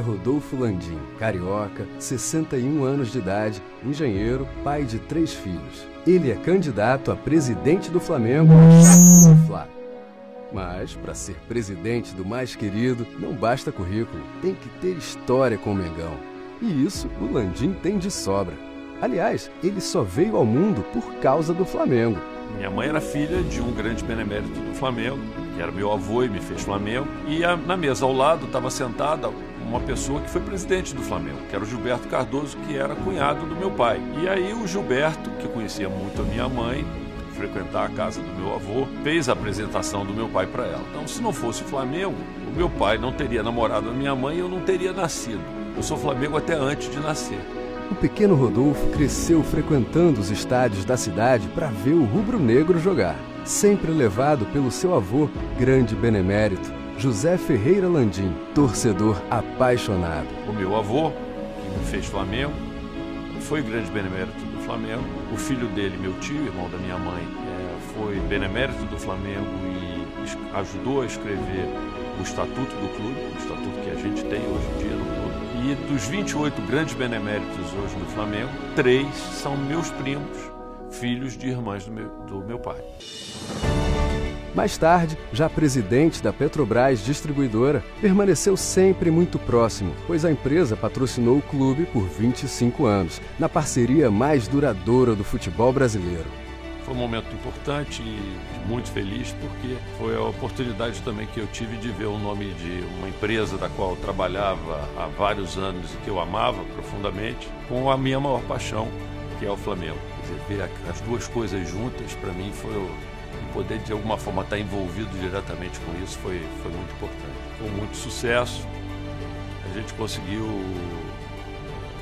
Rodolfo Landim, carioca, 61 anos de idade, engenheiro, pai de três filhos. Ele é candidato a presidente do Flamengo, Mas, para ser presidente do mais querido, não basta currículo, tem que ter história com o Mengão. E isso o Landim tem de sobra. Aliás, ele só veio ao mundo por causa do Flamengo. Minha mãe era filha de um grande benemérito do Flamengo, que era meu avô e me fez Flamengo. E a, na mesa ao lado estava sentada uma pessoa que foi presidente do Flamengo, que era o Gilberto Cardoso, que era cunhado do meu pai. E aí o Gilberto, que conhecia muito a minha mãe, frequentar a casa do meu avô, fez a apresentação do meu pai para ela. Então, se não fosse o Flamengo, o meu pai não teria namorado a minha mãe e eu não teria nascido. Eu sou Flamengo até antes de nascer. O pequeno Rodolfo cresceu frequentando os estádios da cidade para ver o rubro-negro jogar, sempre levado pelo seu avô, grande benemérito José Ferreira Landim, torcedor apaixonado. O meu avô, que me fez Flamengo, foi grande benemérito do Flamengo. O filho dele, meu tio, irmão da minha mãe, é, foi benemérito do Flamengo e ajudou a escrever o estatuto do clube, o estatuto que a gente tem hoje em dia no clube. E dos 28 grandes beneméritos hoje no Flamengo, três são meus primos, filhos de irmãs do meu, do meu pai. Mais tarde, já presidente da Petrobras Distribuidora, permaneceu sempre muito próximo, pois a empresa patrocinou o clube por 25 anos, na parceria mais duradoura do futebol brasileiro. Foi um momento importante e muito feliz, porque foi a oportunidade também que eu tive de ver o nome de uma empresa da qual eu trabalhava há vários anos e que eu amava profundamente, com a minha maior paixão, que é o Flamengo. Quer dizer, ver as duas coisas juntas, para mim, foi o poder de alguma forma estar envolvido diretamente com isso foi, foi muito importante. Com muito sucesso, a gente conseguiu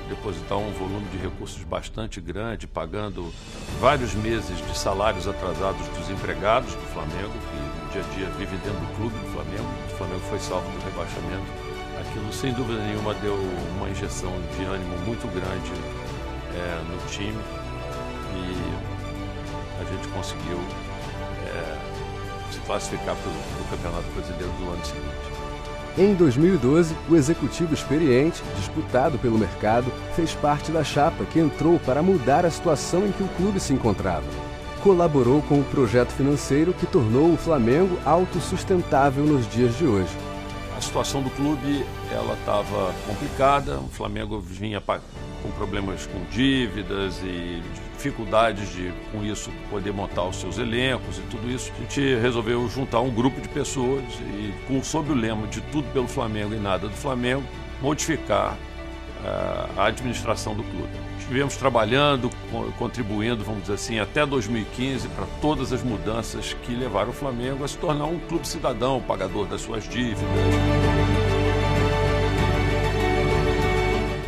depositar um volume de recursos bastante grande, pagando vários meses de salários atrasados dos empregados do Flamengo, que no dia a dia vivem dentro do clube do Flamengo. O Flamengo foi salvo do rebaixamento. Aquilo, sem dúvida nenhuma, deu uma injeção de ânimo muito grande é, no time e a gente conseguiu se classificar para o Campeonato Brasileiro do ano seguinte. Em 2012, o executivo experiente, disputado pelo mercado, fez parte da chapa que entrou para mudar a situação em que o clube se encontrava. Colaborou com o projeto financeiro que tornou o Flamengo autossustentável nos dias de hoje. A situação do clube ela estava complicada, o Flamengo vinha com problemas com dívidas e dificuldades de, com isso, poder montar os seus elencos e tudo isso, a gente resolveu juntar um grupo de pessoas e, com, sob o lema de tudo pelo Flamengo e nada do Flamengo, modificar ah, a administração do clube. Estivemos trabalhando, contribuindo, vamos dizer assim, até 2015 para todas as mudanças que levaram o Flamengo a se tornar um clube cidadão, pagador das suas dívidas.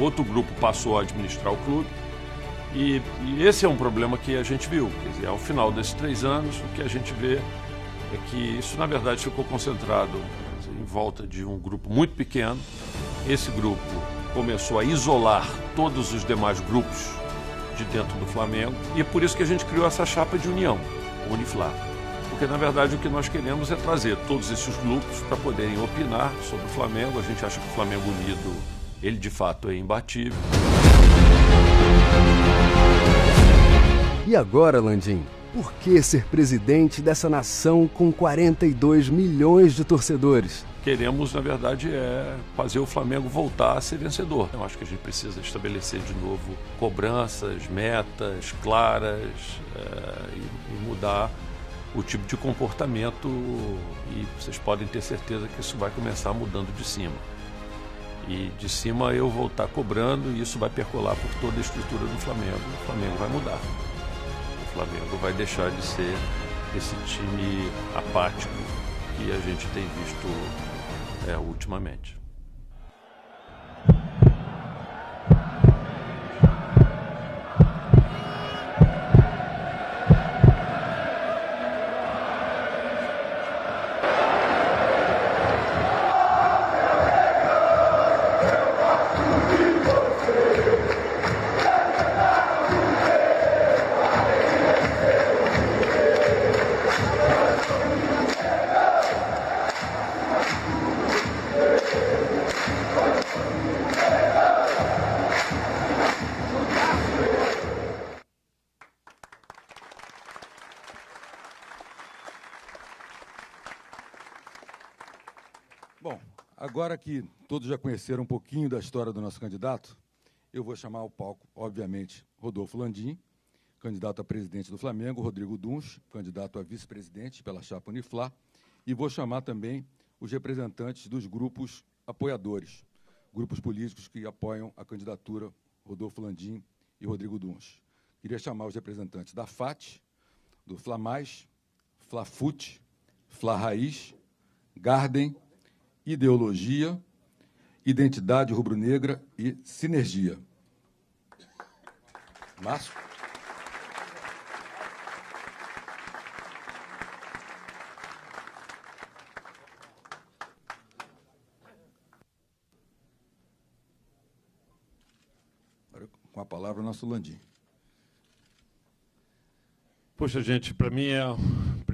outro grupo passou a administrar o clube. E, e esse é um problema que a gente viu. Quer dizer, ao final desses três anos, o que a gente vê é que isso, na verdade, ficou concentrado dizer, em volta de um grupo muito pequeno. Esse grupo começou a isolar todos os demais grupos de dentro do Flamengo e é por isso que a gente criou essa chapa de união, o Porque, na verdade, o que nós queremos é trazer todos esses grupos para poderem opinar sobre o Flamengo. A gente acha que o Flamengo unido ele de fato é imbatível. E agora, Landim, por que ser presidente dessa nação com 42 milhões de torcedores? Queremos, na verdade, é fazer o Flamengo voltar a ser vencedor. Eu acho que a gente precisa estabelecer de novo cobranças, metas claras é, e, e mudar o tipo de comportamento. E vocês podem ter certeza que isso vai começar mudando de cima e de cima eu voltar tá cobrando e isso vai percolar por toda a estrutura do Flamengo. O Flamengo vai mudar. O Flamengo vai deixar de ser esse time apático que a gente tem visto é, ultimamente. Agora que todos já conheceram um pouquinho da história do nosso candidato, eu vou chamar ao palco, obviamente, Rodolfo Landim, candidato a presidente do Flamengo, Rodrigo Duns, candidato a vice-presidente pela chapa Unifla, e vou chamar também os representantes dos grupos apoiadores, grupos políticos que apoiam a candidatura Rodolfo Landim e Rodrigo Duns. Queria chamar os representantes da FAT, do Flamais, Flafute, Flarraiz, Garden, ideologia, identidade rubro-negra e sinergia. Márcio? Com a palavra, o nosso Landim. Poxa, gente, para mim é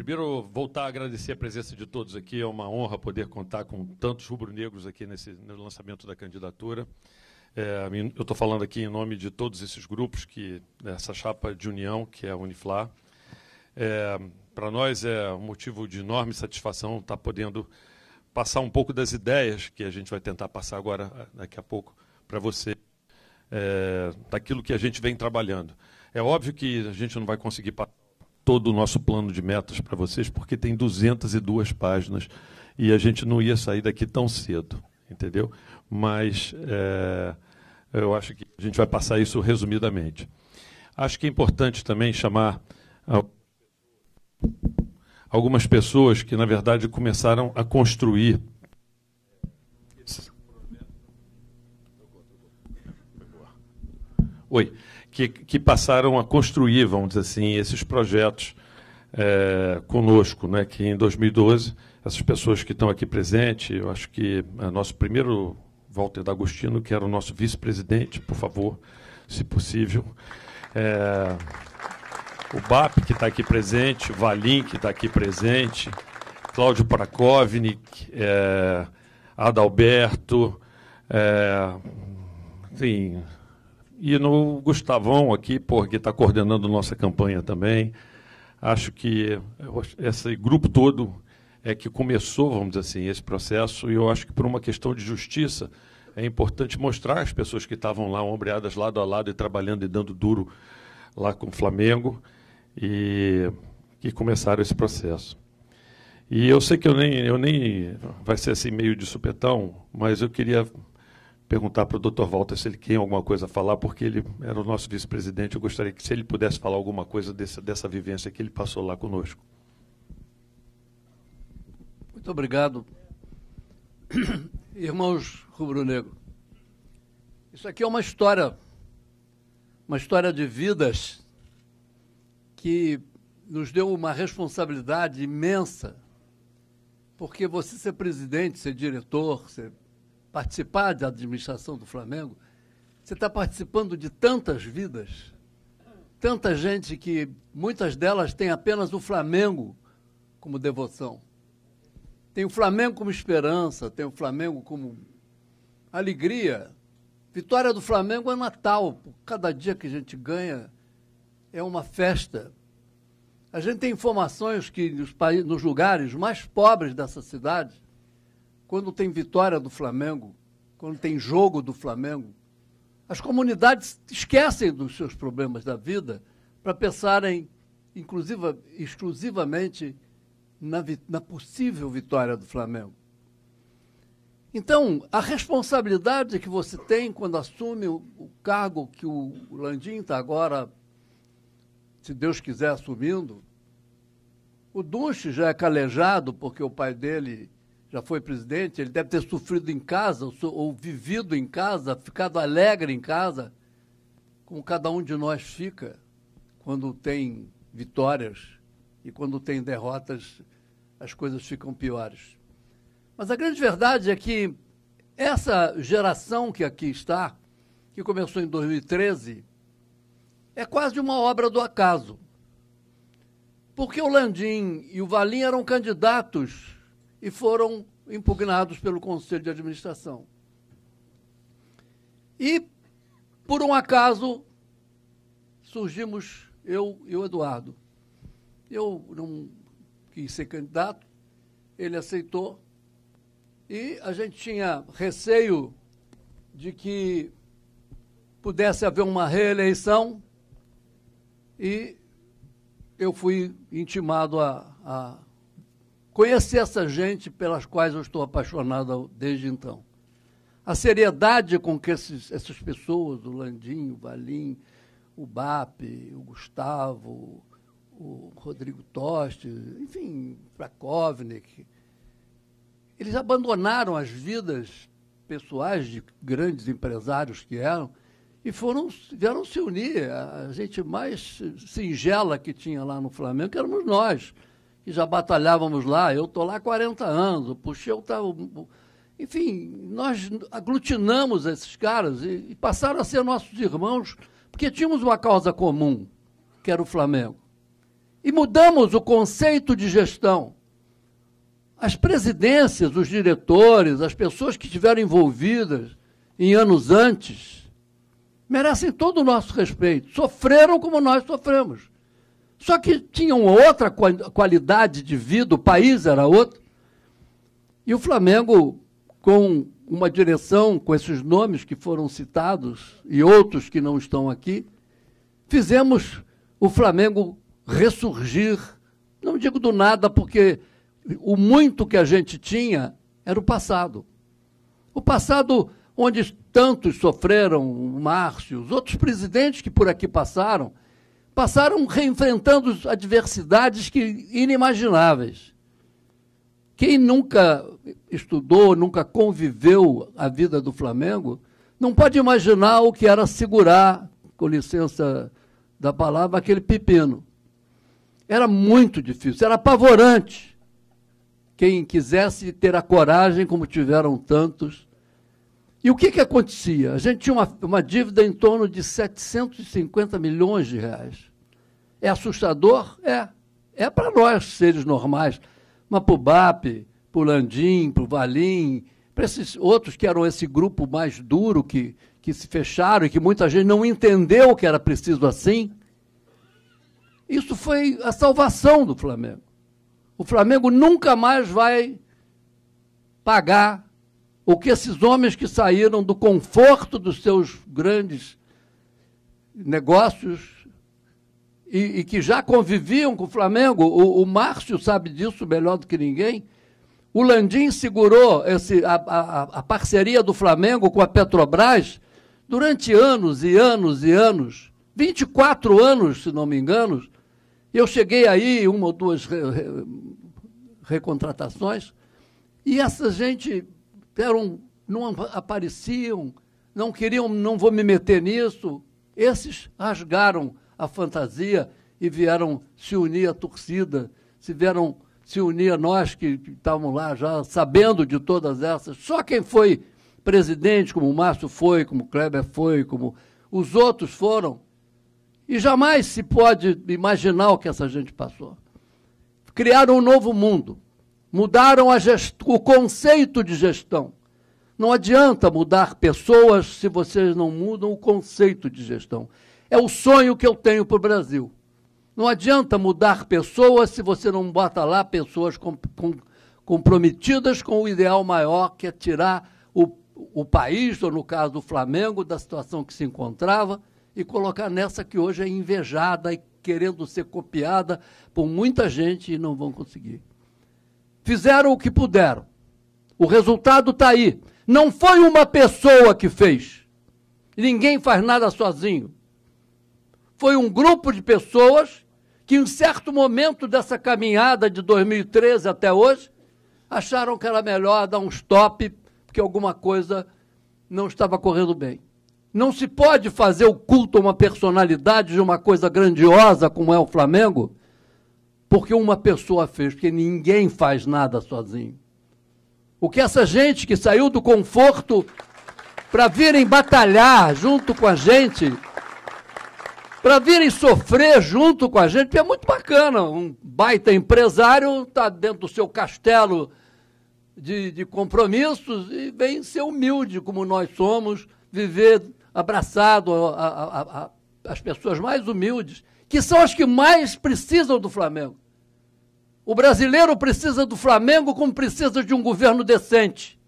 Primeiro, voltar a agradecer a presença de todos aqui. É uma honra poder contar com tantos rubro-negros aqui nesse, no lançamento da candidatura. É, eu estou falando aqui em nome de todos esses grupos, que essa chapa de união, que é a Unifla. É, Para nós é um motivo de enorme satisfação estar tá podendo passar um pouco das ideias que a gente vai tentar passar agora, ah, daqui a pouco, para você, é, daquilo que a gente vem trabalhando. É óbvio que a gente não vai conseguir passar todo o nosso plano de metas para vocês, porque tem 202 páginas e a gente não ia sair daqui tão cedo, entendeu? Mas é, eu acho que a gente vai passar isso resumidamente. Acho que é importante também chamar algumas pessoas que, na verdade, começaram a construir. Oi que, que passaram a construir, vamos dizer assim, esses projetos é, conosco, né? que em 2012, essas pessoas que estão aqui presentes, eu acho que é nosso primeiro, Walter D'Agostino, que era o nosso vice-presidente, por favor, se possível. É, o BAP, que está aqui presente, o Valim, que está aqui presente, Cláudio Prakovnik, é, Adalberto, é, enfim, e no Gustavão aqui, porque está coordenando nossa campanha também. Acho que eh, esse grupo todo é que começou, vamos dizer assim, esse processo, e eu acho que por uma questão de justiça é importante mostrar as pessoas que estavam lá, ombreadas lado a lado e trabalhando e dando duro lá com o Flamengo, e que começaram esse processo. E eu sei que eu nem, eu nem vai ser assim meio de supetão, mas eu queria perguntar para o Dr. Walter se ele tem alguma coisa a falar, porque ele era o nosso vice-presidente. Eu gostaria que, se ele pudesse falar alguma coisa dessa, dessa vivência que ele passou lá conosco. Muito obrigado, irmãos rubro-negro. Isso aqui é uma história, uma história de vidas que nos deu uma responsabilidade imensa, porque você ser presidente, ser diretor, ser participar da administração do Flamengo, você está participando de tantas vidas, tanta gente que muitas delas têm apenas o Flamengo como devoção. Tem o Flamengo como esperança, tem o Flamengo como alegria. Vitória do Flamengo é Natal. Cada dia que a gente ganha é uma festa. A gente tem informações que nos, nos lugares mais pobres dessa cidade, quando tem vitória do Flamengo, quando tem jogo do Flamengo, as comunidades esquecem dos seus problemas da vida para pensarem inclusive, exclusivamente na, na possível vitória do Flamengo. Então, a responsabilidade que você tem quando assume o, o cargo que o Landim está agora, se Deus quiser, assumindo, o Dunche já é calejado porque o pai dele já foi presidente, ele deve ter sofrido em casa, ou vivido em casa, ficado alegre em casa, como cada um de nós fica quando tem vitórias e quando tem derrotas, as coisas ficam piores. Mas a grande verdade é que essa geração que aqui está, que começou em 2013, é quase uma obra do acaso. Porque o Landim e o Valim eram candidatos e foram impugnados pelo Conselho de Administração. E, por um acaso, surgimos eu e o Eduardo. Eu não quis ser candidato, ele aceitou, e a gente tinha receio de que pudesse haver uma reeleição, e eu fui intimado a, a Conhecer essa gente pelas quais eu estou apaixonado desde então. A seriedade com que esses, essas pessoas, o Landinho, o Valim, o BAP, o Gustavo, o Rodrigo Toste, enfim, Prakovnik, eles abandonaram as vidas pessoais de grandes empresários que eram e foram, vieram se unir. A gente mais singela que tinha lá no Flamengo, que éramos nós que já batalhávamos lá. Eu estou lá há 40 anos, o Puxeu está. Enfim, nós aglutinamos esses caras e, e passaram a ser nossos irmãos, porque tínhamos uma causa comum, que era o Flamengo. E mudamos o conceito de gestão. As presidências, os diretores, as pessoas que estiveram envolvidas em anos antes, merecem todo o nosso respeito. Sofreram como nós sofremos. Só que tinham outra qualidade de vida, o país era outro. E o Flamengo, com uma direção, com esses nomes que foram citados e outros que não estão aqui, fizemos o Flamengo ressurgir. Não digo do nada, porque o muito que a gente tinha era o passado. O passado onde tantos sofreram, o Márcio, os outros presidentes que por aqui passaram passaram reenfrentando adversidades que inimagináveis. Quem nunca estudou, nunca conviveu a vida do Flamengo, não pode imaginar o que era segurar, com licença da palavra, aquele pepino. Era muito difícil, era apavorante. Quem quisesse ter a coragem, como tiveram tantos, e o que, que acontecia? A gente tinha uma, uma dívida em torno de 750 milhões de reais. É assustador? É. É para nós, seres normais. Mas para o BAP, para o Landim, para o Valim, para esses outros que eram esse grupo mais duro que, que se fecharam e que muita gente não entendeu que era preciso assim, isso foi a salvação do Flamengo. O Flamengo nunca mais vai pagar o que esses homens que saíram do conforto dos seus grandes negócios e, e que já conviviam com o Flamengo, o, o, Márcio sabe disso melhor do que ninguém. O Landim segurou esse, a, a, a parceria do Flamengo com a Petrobras durante anos e anos e anos 24 anos, se não me engano. Eu cheguei aí, uma ou duas re, re, recontratações, e essa gente eram, não apareciam, não queriam, não vou me meter nisso. Esses rasgaram a fantasia e vieram se unir à torcida, se vieram se unir a nós que estávamos lá já sabendo de todas essas. Só quem foi presidente, como o Márcio foi, como o Kleber foi, como os outros foram, e jamais se pode imaginar o que essa gente passou. Criaram um novo mundo mudaram o conceito de gestão. Não adianta mudar pessoas se vocês não mudam o conceito de gestão. É o sonho que eu tenho para o Brasil. Não adianta mudar pessoas se você não bota lá pessoas com, com, comprometidas com o ideal maior, que é tirar o, o país, ou no caso do Flamengo, da situação que se encontrava, e colocar nessa que hoje é invejada e querendo ser copiada por muita gente e não vão conseguir fizeram o que puderam. O resultado está aí. Não foi uma pessoa que fez. Ninguém faz nada sozinho. Foi um grupo de pessoas que, em certo momento dessa caminhada de 2013 até hoje, acharam que era melhor dar um stop, porque alguma coisa não estava correndo bem. Não se pode fazer o culto a uma personalidade de uma coisa grandiosa como é o Flamengo porque uma pessoa fez, porque ninguém faz nada sozinho. O que essa gente que saiu do conforto para virem batalhar junto com a gente, para virem sofrer junto com a gente, é muito bacana. Um baita empresário está dentro do seu castelo de, de compromissos e vem ser humilde como nós somos, viver abraçado a, a, a, as pessoas mais humildes, que são as que mais precisam do Flamengo. O brasileiro precisa do Flamengo como precisa de um governo decente.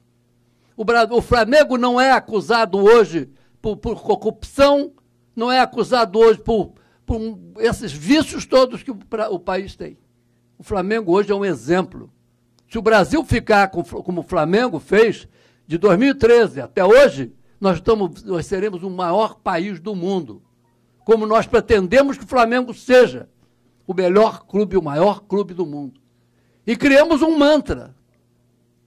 O, Bra... o Flamengo não é acusado hoje por, por, corrupção, não é acusado hoje por, por esses vícios todos que o, pra... o país tem. O Flamengo hoje é um exemplo. Se o Brasil ficar com, como o Flamengo fez de 2013 até hoje, nós, estamos, nós seremos o maior país do mundo, como nós pretendemos que o Flamengo seja o melhor clube, o maior clube do mundo. E criamos um mantra: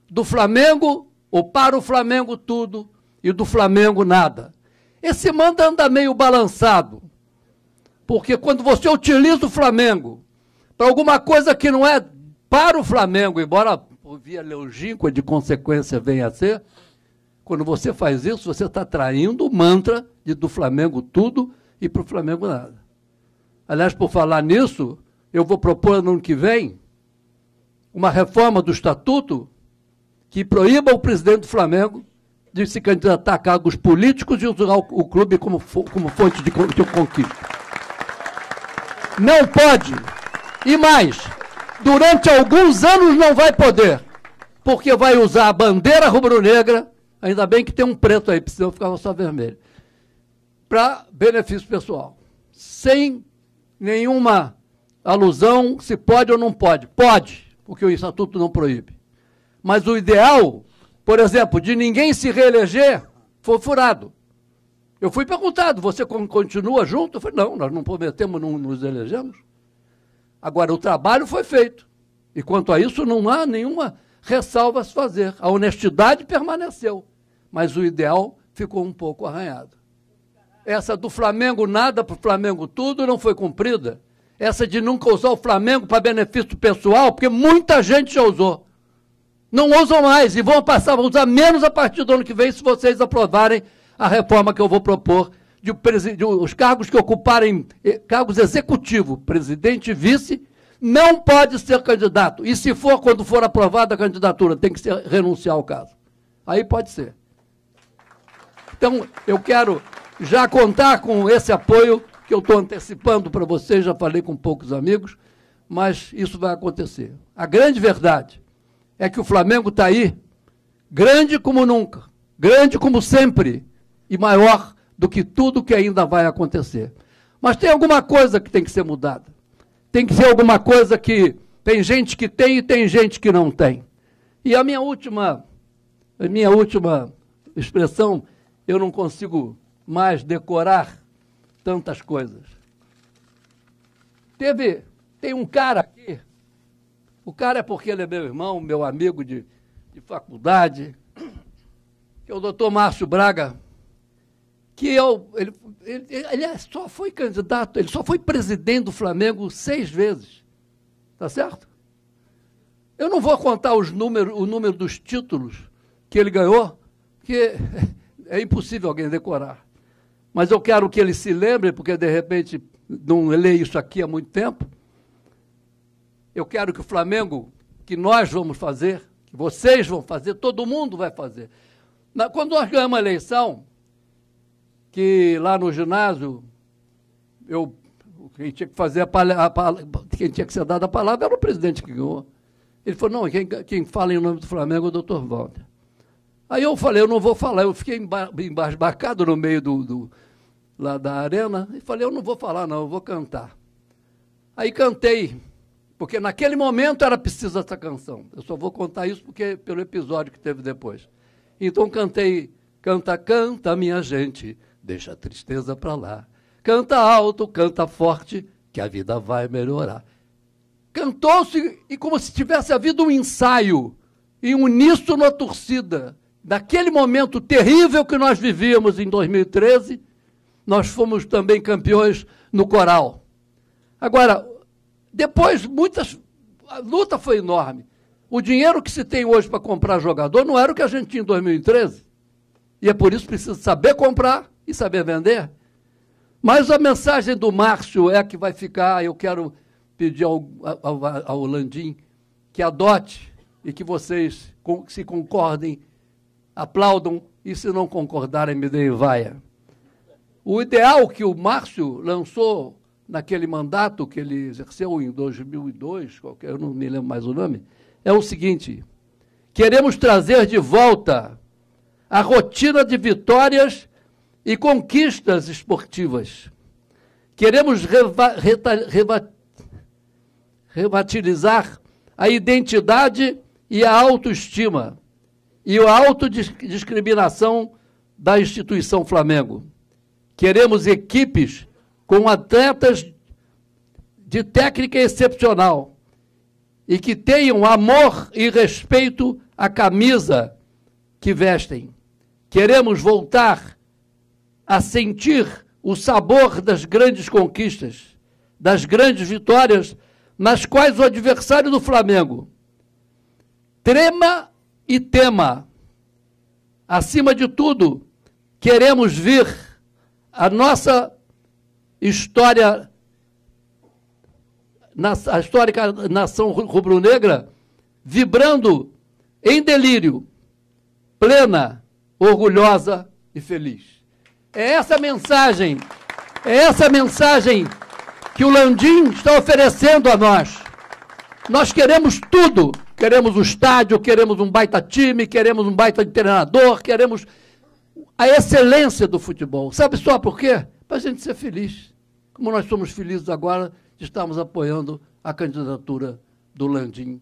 do Flamengo ou para o Flamengo tudo e do Flamengo nada. Esse mantra anda meio balançado, porque quando você utiliza o Flamengo para alguma coisa que não é para o Flamengo, embora via longínqua de consequência venha a ser, quando você faz isso, você está traindo o mantra de do Flamengo tudo e para o Flamengo nada. Aliás, por falar nisso, eu vou propor no ano que vem uma reforma do estatuto que proíba o presidente do Flamengo de se candidatar a cargos políticos e usar o clube como, como fonte de, de conquista. Não pode. E mais, durante alguns anos não vai poder, porque vai usar a bandeira rubro-negra, ainda bem que tem um preto aí, senão ficava só vermelho, para benefício pessoal, sem nenhuma alusão se pode ou não pode. Pode, porque o estatuto não proíbe. Mas o ideal, por exemplo, de ninguém se reeleger, foi furado. Eu fui perguntado, você continua junto? Eu falei, não, nós não prometemos, não nos elegemos. Agora, o trabalho foi feito. E quanto a isso, não há nenhuma ressalva a se fazer. A honestidade permaneceu, mas o ideal ficou um pouco arranhado. Essa do Flamengo nada para o Flamengo tudo não foi cumprida. Essa de nunca usar o Flamengo para benefício pessoal, porque muita gente já usou. Não usam mais e vão passar, vão usar menos a partir do ano que vem, se vocês aprovarem a reforma que eu vou propor de, de os cargos que ocuparem eh, cargos executivos, presidente e vice, não pode ser candidato. E se for, quando for aprovada a candidatura, tem que ser, renunciar ao caso. Aí pode ser. Então, eu quero já contar com esse apoio que eu estou antecipando para vocês, já falei com poucos amigos, mas isso vai acontecer. A grande verdade é que o Flamengo está aí, grande como nunca, grande como sempre, e maior do que tudo que ainda vai acontecer. Mas tem alguma coisa que tem que ser mudada. Tem que ser alguma coisa que tem gente que tem e tem gente que não tem. E a minha última, a minha última expressão, eu não consigo mais decorar tantas coisas. Teve, tem um cara aqui, o cara é porque ele é meu irmão, meu amigo de, de faculdade, que é o doutor Márcio Braga, que eu, é ele, ele, ele é, só foi candidato, ele só foi presidente do Flamengo seis vezes. Tá certo? Eu não vou contar os números, o número dos títulos que ele ganhou, que é impossível alguém decorar. Mas eu quero que ele se lembre, porque de repente não lê isso aqui há muito tempo. Eu quero que o Flamengo, que nós vamos fazer, que vocês vão fazer, todo mundo vai fazer. Na, quando nós ganhamos a eleição, que lá no ginásio, eu, quem tinha que fazer a, quem tinha que ser dado a palavra era o presidente que ganhou. Ele falou, não, quem, quem fala em nome do Flamengo é o doutor Walter. Aí eu falei, eu não vou falar, eu fiquei embasbacado no meio do, do lá da arena e falei: Eu não vou falar, não, eu vou cantar. Aí cantei, porque naquele momento era preciso essa canção. Eu só vou contar isso porque pelo episódio que teve depois. Então cantei: Canta, canta, minha gente, deixa a tristeza para lá. Canta alto, canta forte, que a vida vai melhorar. Cantou-se e como se tivesse havido um ensaio, em uníssono na torcida. Daquele momento terrível que nós vivíamos em 2013, nós fomos também campeões no coral. Agora, depois, muitas. A luta foi enorme. O dinheiro que se tem hoje para comprar jogador não era o que a gente tinha em 2013. E é por isso que precisa saber comprar e saber vender. Mas a mensagem do Márcio é que vai ficar. Eu quero pedir ao, ao, ao Landim que adote e que vocês se concordem, aplaudam e, se não concordarem, me deem vaia. O ideal que o Márcio lançou naquele mandato que ele exerceu em 2002, qualquer, eu não me lembro mais o nome, é o seguinte: queremos trazer de volta a rotina de vitórias e conquistas esportivas. Queremos revitalizar a identidade e a autoestima e a autodiscriminação da instituição Flamengo. Queremos equipes com atletas de técnica excepcional e que tenham amor e respeito à camisa que vestem. Queremos voltar a sentir o sabor das grandes conquistas, das grandes vitórias, nas quais o adversário do Flamengo trema e tema. Acima de tudo, queremos vir a nossa história, a histórica nação rubro-negra, vibrando em delírio, plena, orgulhosa e feliz. É essa mensagem, é essa mensagem que o Landim está oferecendo a nós. Nós queremos tudo. Queremos o estádio, queremos um baita time, queremos um baita de treinador, queremos a excelência do futebol. Sabe só por quê? Para a gente ser feliz. Como nós somos felizes agora de estarmos apoiando a candidatura do Landim.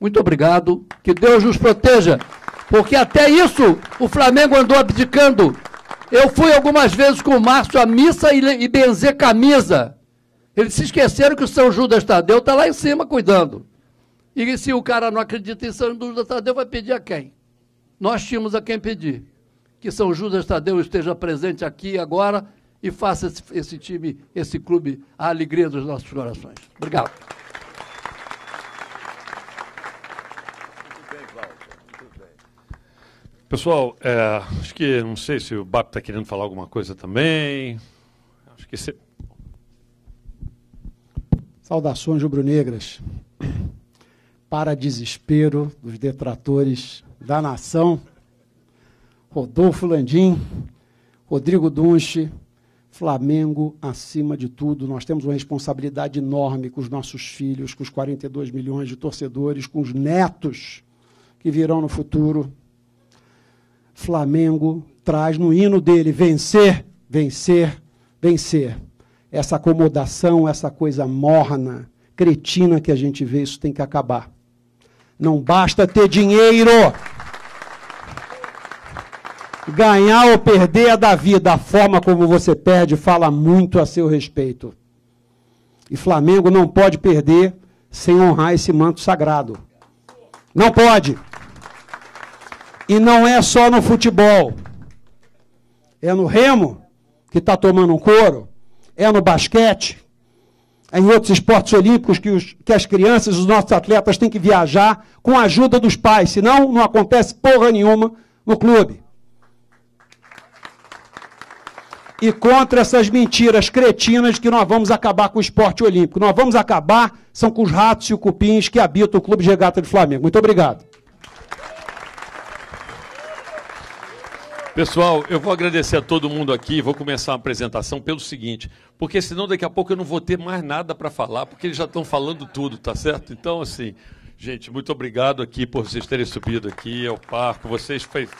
Muito obrigado. Que Deus nos proteja. Porque até isso o Flamengo andou abdicando. Eu fui algumas vezes com o Márcio à missa e, e benzer camisa. Eles se esqueceram que o São Judas Tadeu está lá em cima cuidando. E se o cara não acredita em São Judas Tadeu, vai pedir a quem? Nós tínhamos a quem pedir que São Judas Tadeu esteja presente aqui agora e faça esse, esse time, esse clube, a alegria dos nossos corações. Obrigado. Pessoal, é, acho que não sei se o BAP está querendo falar alguma coisa também. Acho que se... Saudações rubro-negras. Para desespero dos detratores da nação. Rodolfo Landim, Rodrigo Dunche, Flamengo acima de tudo. Nós temos uma responsabilidade enorme com os nossos filhos, com os 42 milhões de torcedores, com os netos que virão no futuro. Flamengo traz no hino dele vencer, vencer, vencer. Essa acomodação, essa coisa morna, cretina que a gente vê, isso tem que acabar. Não basta ter dinheiro. Ganhar ou perder é da vida. A forma como você perde fala muito a seu respeito. E Flamengo não pode perder sem honrar esse manto sagrado. Não pode. E não é só no futebol. É no remo, que está tomando um couro. É no basquete. É em outros esportes olímpicos que, os, que as crianças, os nossos atletas têm que viajar com a ajuda dos pais. Senão, não acontece porra nenhuma no clube. e contra essas mentiras cretinas que nós vamos acabar com o esporte olímpico. Nós vamos acabar são com os ratos e os cupins que habitam o Clube de Regata do Flamengo. Muito obrigado. Pessoal, eu vou agradecer a todo mundo aqui. Vou começar a apresentação pelo seguinte, porque senão daqui a pouco eu não vou ter mais nada para falar, porque eles já estão falando tudo, tá certo? Então, assim, gente, muito obrigado aqui por vocês terem subido aqui ao parque. Vocês fez...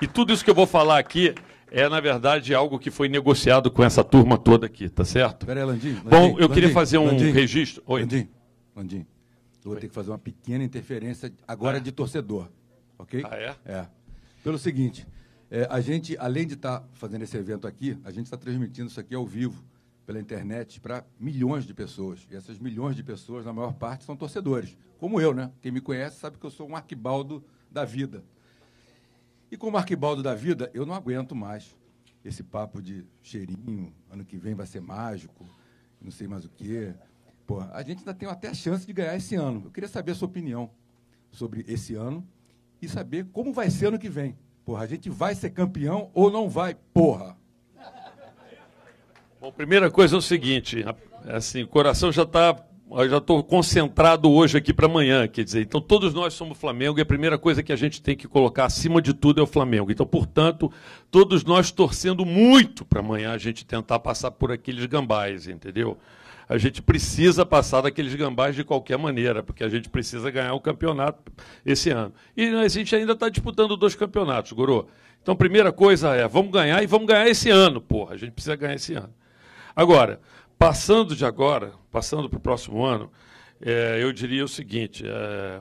e tudo isso que eu vou falar aqui é, na verdade, algo que foi negociado com essa turma toda aqui, tá certo? Peraí, Landim. Bom, eu Landim, queria fazer um Landim, registro. Oi. Landim, Landim, eu vou Oi. ter que fazer uma pequena interferência agora ah. de torcedor, ok? Ah, é? É. Pelo seguinte, é, a gente, além de estar tá fazendo esse evento aqui, a gente está transmitindo isso aqui ao vivo, pela internet, para milhões de pessoas. E essas milhões de pessoas, na maior parte, são torcedores, como eu, né? Quem me conhece sabe que eu sou um arquibaldo da vida. E como arquibaldo da vida, eu não aguento mais esse papo de cheirinho, ano que vem vai ser mágico, não sei mais o quê. Pô, a gente ainda tem até a chance de ganhar esse ano. Eu queria saber a sua opinião sobre esse ano e saber como vai ser ano que vem. Porra, a gente vai ser campeão ou não vai, porra? Bom, primeira coisa é o seguinte, é assim, o coração já está eu já estou concentrado hoje aqui para amanhã, quer dizer, então todos nós somos Flamengo e a primeira coisa que a gente tem que colocar acima de tudo é o Flamengo. Então, portanto, todos nós torcendo muito para amanhã a gente tentar passar por aqueles gambás, entendeu? A gente precisa passar daqueles gambás de qualquer maneira, porque a gente precisa ganhar o campeonato esse ano. E a gente ainda está disputando dois campeonatos, Guru. Então, a primeira coisa é, vamos ganhar e vamos ganhar esse ano, porra. A gente precisa ganhar esse ano. Agora, Passando de agora, passando para o próximo ano, é, eu diria o seguinte: é,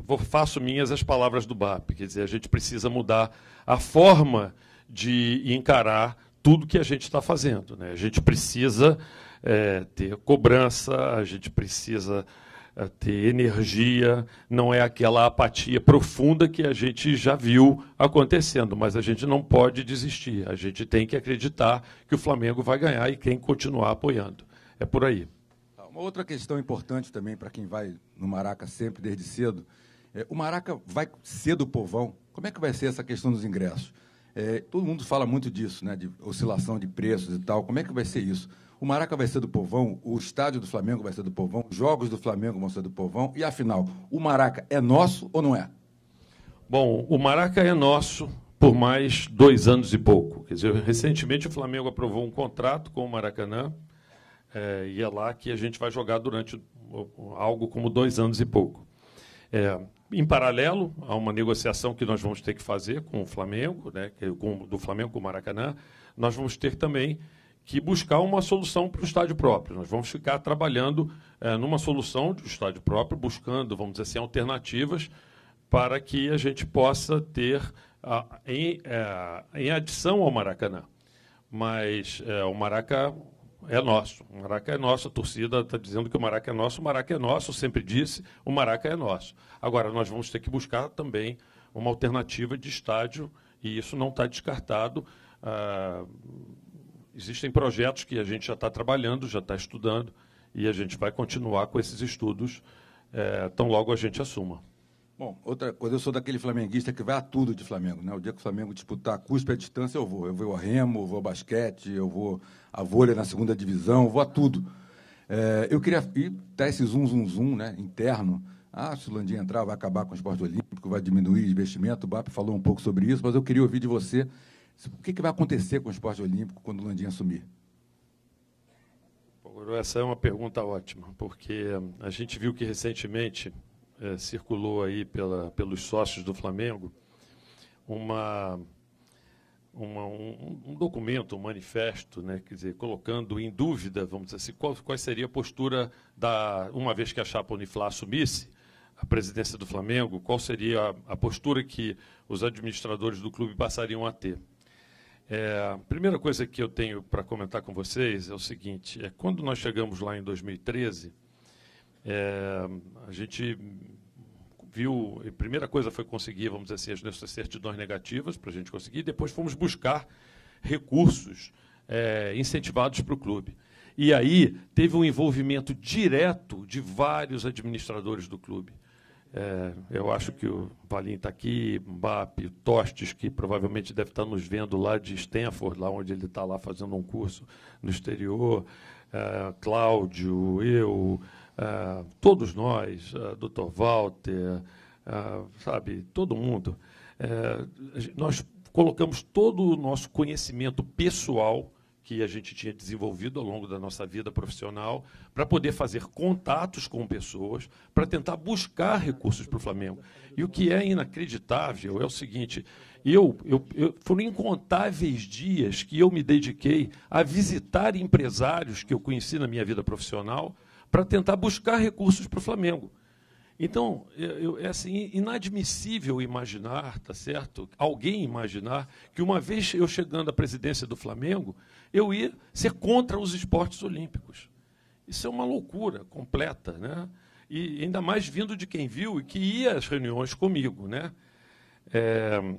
é, faço minhas as palavras do BAP, quer dizer, a gente precisa mudar a forma de encarar tudo que a gente está fazendo. Né? A gente precisa é, ter cobrança, a gente precisa ter energia, não é aquela apatia profunda que a gente já viu acontecendo, mas a gente não pode desistir, a gente tem que acreditar que o Flamengo vai ganhar e tem que continuar apoiando. É por aí. Tá, uma outra questão importante também para quem vai no Maraca sempre, desde cedo, é, o Maraca vai cedo o povão. Como é que vai ser essa questão dos ingressos? É, todo mundo fala muito disso, né, de oscilação de preços e tal. Como é que vai ser isso? O Maraca vai ser do povão, o estádio do Flamengo vai ser do povão, os jogos do Flamengo vão ser do povão. E afinal, o Maraca é nosso ou não é? Bom, o Maraca é nosso por mais dois anos e pouco. Quer dizer, recentemente o Flamengo aprovou um contrato com o Maracanã é, e é lá que a gente vai jogar durante algo como dois anos e pouco. É, em paralelo a uma negociação que nós vamos ter que fazer com o Flamengo, né, com, do Flamengo com o Maracanã, nós vamos ter também que buscar uma solução para o estádio próprio. Nós vamos ficar trabalhando é, numa solução do estádio próprio, buscando, vamos dizer assim, alternativas para que a gente possa ter, a, em, é, em adição ao Maracanã. Mas é, o Maraca é nosso, o Maraca é nosso, a torcida está dizendo que o Maraca é nosso, o Maraca é nosso, sempre disse, o Maraca é nosso. Agora, nós vamos ter que buscar também uma alternativa de estádio, e isso não está descartado. Ah, existem projetos que a gente já está trabalhando, já está estudando, e a gente vai continuar com esses estudos é, tão logo a gente assuma. Bom, outra coisa, eu sou daquele flamenguista que vai a tudo de Flamengo, né? O dia que o Flamengo disputar cuspe à distância, eu vou. Eu vou ao remo, eu vou ao basquete, eu vou a vôlei na segunda divisão, eu vou a tudo. É, eu queria dar esse zoom, zoom, zoom, né, interno. Ah, se o Landim entrar, vai acabar com o esporte olímpico, vai diminuir o investimento. O BAP falou um pouco sobre isso, mas eu queria ouvir de você o que, que vai acontecer com o esporte olímpico quando o Landim assumir? Essa é uma pergunta ótima, porque eh, a gente viu que recentemente é, circulou aí pela, pelos sócios do Flamengo uma, uma um, um, documento, um manifesto, né, quer dizer, colocando em dúvida, vamos dizer assim, qual, qual seria a postura da, uma vez que a chapa Unifla assumisse a presidência do Flamengo, qual seria a, a postura que os administradores do clube passariam a ter. É, primeira coisa que eu tenho para comentar com vocês é o seguinte: é quando nós chegamos lá em 2013, é, a gente viu. A primeira coisa foi conseguir, vamos dizer assim, as nossas certidões negativas para a gente conseguir. Depois fomos buscar recursos é, incentivados para o clube. E aí teve um envolvimento direto de vários administradores do clube. É, eu acho que o Valim está aqui, Mbappe, Tostes, que provavelmente deve estar tá nos vendo lá de Stanford, lá onde ele está lá fazendo um curso no exterior, é, Cláudio, eu, é, todos nós, é, Dr. Walter, é, sabe, todo mundo. É, nós colocamos todo o nosso conhecimento pessoal que a gente tinha desenvolvido ao longo da nossa vida profissional, para poder fazer contatos com pessoas, para tentar buscar recursos para o Flamengo. E o que é inacreditável é o seguinte: eu, eu, eu, foram incontáveis dias que eu me dediquei a visitar empresários que eu conheci na minha vida profissional para tentar buscar recursos para o Flamengo. Então, eu, é assim, inadmissível imaginar, tá certo? Alguém imaginar que uma vez eu chegando à presidência do Flamengo, eu ia ser contra os esportes olímpicos. Isso é uma loucura completa, né? E ainda mais vindo de quem viu e que ia às reuniões comigo, né? É,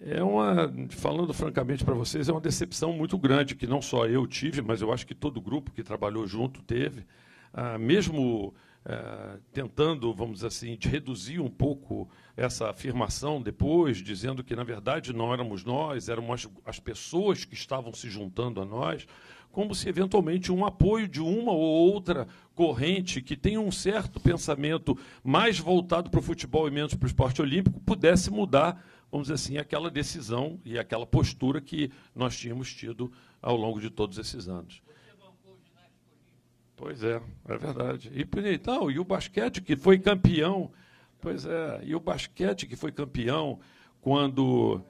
é uma, falando francamente para vocês, é uma decepção muito grande que não só eu tive, mas eu acho que todo o grupo que trabalhou junto teve. Ah, mesmo é, tentando, vamos dizer assim, de reduzir um pouco essa afirmação depois, dizendo que, na verdade, não éramos nós, eram as, as pessoas que estavam se juntando a nós, como se eventualmente um apoio de uma ou outra corrente que tem um certo pensamento mais voltado para o futebol e menos para o esporte olímpico pudesse mudar, vamos dizer assim, aquela decisão e aquela postura que nós tínhamos tido ao longo de todos esses anos. Pois é, é verdade. E então, e o basquete que foi campeão, pois é, e o basquete que foi campeão quando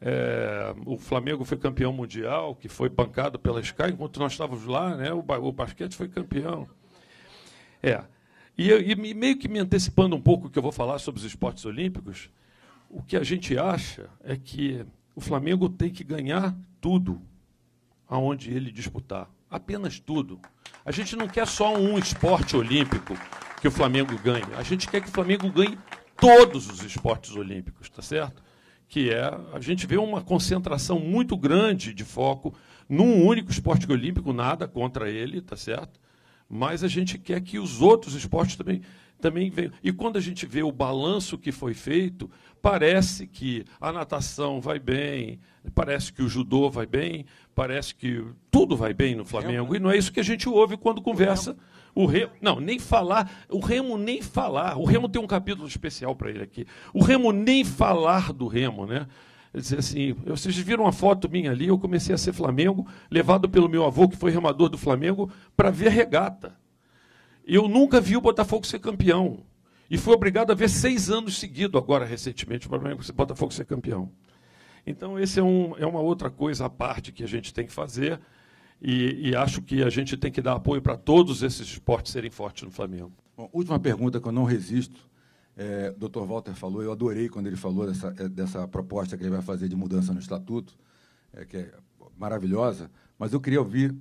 é, o Flamengo foi campeão mundial, que foi bancado pela Sky, enquanto nós estávamos lá, né, o, o basquete foi campeão. É. E, e, meio que me antecipando um pouco o que eu vou falar sobre os esportes olímpicos, o que a gente acha é que o Flamengo tem que ganhar tudo aonde ele disputar. Apenas tudo. A gente não quer só um esporte olímpico que o Flamengo ganhe. A gente quer que o Flamengo ganhe todos os esportes olímpicos, tá certo? Que é a gente vê uma concentração muito grande de foco num único esporte olímpico, nada contra ele, tá certo? Mas a gente quer que os outros esportes também também venham. E quando a gente vê o balanço que foi feito, parece que a natação vai bem, parece que o judô vai bem, parece que tudo vai bem no Flamengo. É. E não é isso que a gente ouve quando conversa. É. O Remo, não, nem falar, o Remo nem falar. O Remo tem um capítulo especial para ele aqui. O Remo nem falar do Remo, né? Ele dizia assim: vocês viram uma foto minha ali, eu comecei a ser Flamengo, levado pelo meu avô, que foi remador do Flamengo, para ver a regata. Eu nunca vi o Botafogo ser campeão. E fui obrigado a ver seis anos seguido agora, recentemente, o Botafogo ser campeão. Então, esse é, um, é uma outra coisa à parte que a gente tem que fazer. E, e, acho que a gente tem que dar apoio para todos esses esportes serem fortes no Flamengo. Bom, última pergunta que eu não resisto. É, o Dr. Walter falou, eu adorei quando ele falou dessa, é, dessa proposta que ele vai fazer de mudança no estatuto, é, que é maravilhosa, mas eu queria ouvir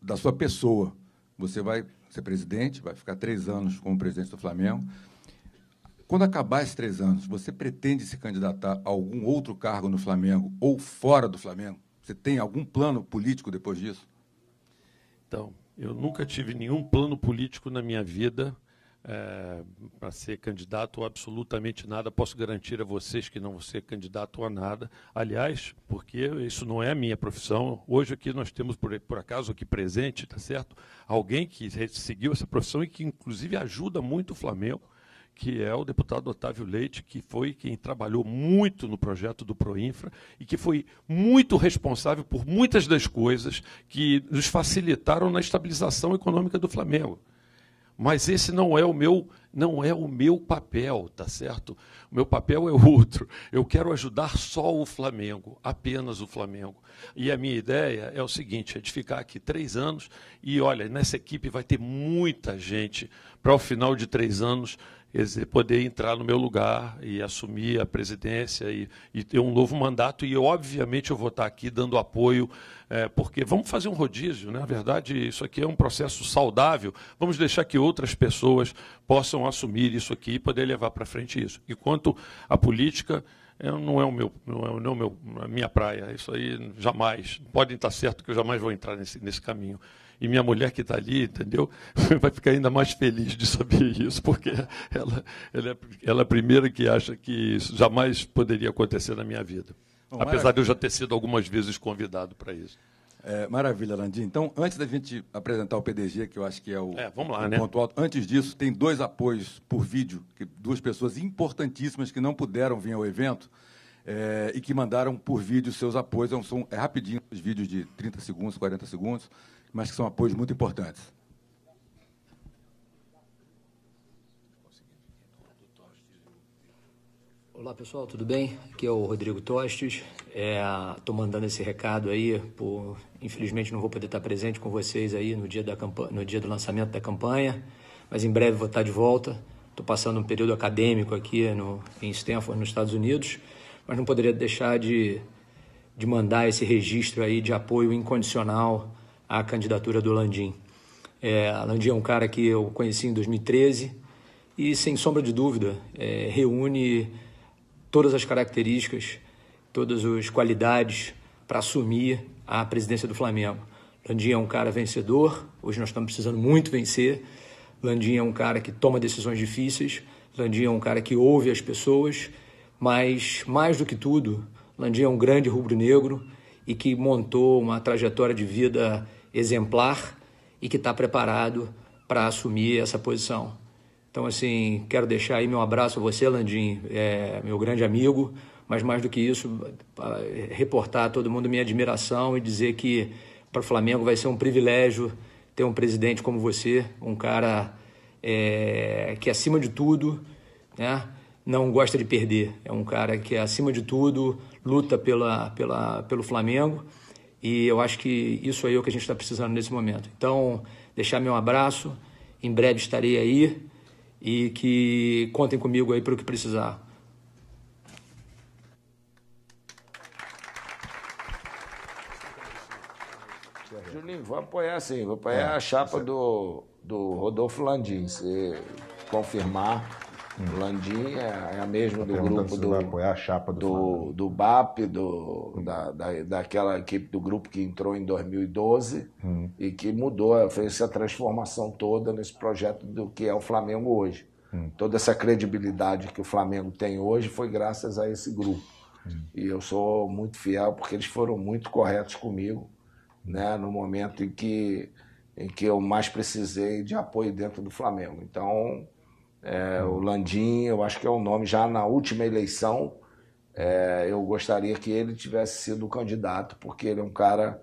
da sua pessoa. Você vai ser presidente, vai ficar três anos como presidente do Flamengo. Quando acabar esses três anos, você pretende se candidatar a algum outro cargo no Flamengo ou fora do Flamengo? Você tem algum plano político depois disso? Então, eu nunca tive nenhum plano político na minha vida. É, eh, para ser candidato absolutamente nada. Posso garantir a vocês que não vou ser candidato a nada. Aliás, porque isso não é a minha profissão. Hoje aqui nós temos, por, por acaso, aqui presente, tá certo? Alguém que seguiu essa profissão e que, inclusive, ajuda muito o Flamengo que é o deputado Otávio Leite, que foi quem trabalhou muito no projeto do Proinfra e que foi muito responsável por muitas das coisas que nos facilitaram na estabilização econômica do Flamengo. Mas esse não é o meu, não é o meu papel, tá certo? O meu papel é outro. Eu quero ajudar só o Flamengo, apenas o Flamengo. E a minha ideia é o seguinte: é de ficar aqui três anos e olha, nessa equipe vai ter muita gente para o final de três anos poder entrar no meu lugar e assumir a presidência e, e, ter um novo mandato. E, obviamente, eu vou estar aqui dando apoio, é, porque vamos fazer um rodízio. Né? Na verdade, isso aqui é um processo saudável. Vamos deixar que outras pessoas possam assumir isso aqui e poder levar para frente isso. E quanto à política, eh, não é o meu, não é, não é o meu, é a minha praia. Isso aí jamais. Podem estar certo que eu jamais vou entrar nesse, nesse caminho. E minha mulher que está ali, entendeu? Vai ficar ainda mais feliz de saber isso, porque ela, ela, é, ela é a primeira que acha que isso jamais poderia acontecer na minha vida. Bom, Apesar maravilha. de eu já ter sido algumas vezes convidado para isso. É, maravilha, Landim. Então, antes da gente apresentar o PDG, que eu acho que é o, é, lá, o né? ponto alto, antes disso, tem dois apoios por vídeo, que duas pessoas importantíssimas que não puderam vir ao evento é, e que mandaram por vídeo seus apoios. É, um, som é rapidinho, os vídeos de 30 segundos, 40 segundos mas que são apoios muito importantes. Olá pessoal, tudo bem? Aqui é o Rodrigo Tostes. Estou é, mandando esse recado aí. Por... Infelizmente não vou poder estar presente com vocês aí no dia, da no dia do lançamento da campanha, mas em breve vou estar de volta. Estou passando um período acadêmico aqui no... em Stanford, nos Estados Unidos, mas não poderia deixar de, de mandar esse registro aí de apoio incondicional a candidatura do Landim. É, Landim é um cara que eu conheci em 2013 e, sem sombra de dúvida, é, reúne todas as características, todas as qualidades para assumir a presidência do Flamengo. Landim é um cara vencedor, hoje nós estamos precisando muito vencer. Landim é um cara que toma decisões difíceis, Landim é um cara que ouve as pessoas, mas mais do que tudo, Landim é um grande rubro-negro e que montou uma trajetória de vida exemplar e que está preparado para assumir essa posição. Então, assim, quero deixar aí meu abraço a você, Landim, é, meu grande amigo, mas mais do que isso, reportar a todo mundo minha admiração e dizer que para o Flamengo vai ser um privilégio ter um presidente como você, um cara é, que, acima de tudo, né, não gosta de perder. É um cara que, acima de tudo, luta pela, pela, pelo Flamengo e eu acho que isso aí é o que a gente está precisando nesse momento. Então, deixar meu abraço, em breve estarei aí e que contem comigo aí para o que precisar. Julinho, vou apoiar sim, vou apoiar é, a chapa do, do Rodolfo Landim, se confirmar. Hum. Landim é, é a mesma do grupo do, vai a chapa do, do, do BAP, do, hum. da, da, daquela equipe do grupo que entrou em 2012 hum. e que mudou, fez essa transformação toda nesse projeto do que é o Flamengo hoje. Hum. Toda essa credibilidade que o Flamengo tem hoje foi graças a esse grupo. Hum. E eu sou muito fiel porque eles foram muito corretos comigo, né, no momento em que em que eu mais precisei de apoio dentro do Flamengo. Então, é, o Landim, eu acho que é o nome, já na última eleição, é, eu gostaria que ele tivesse sido o candidato, porque ele é um cara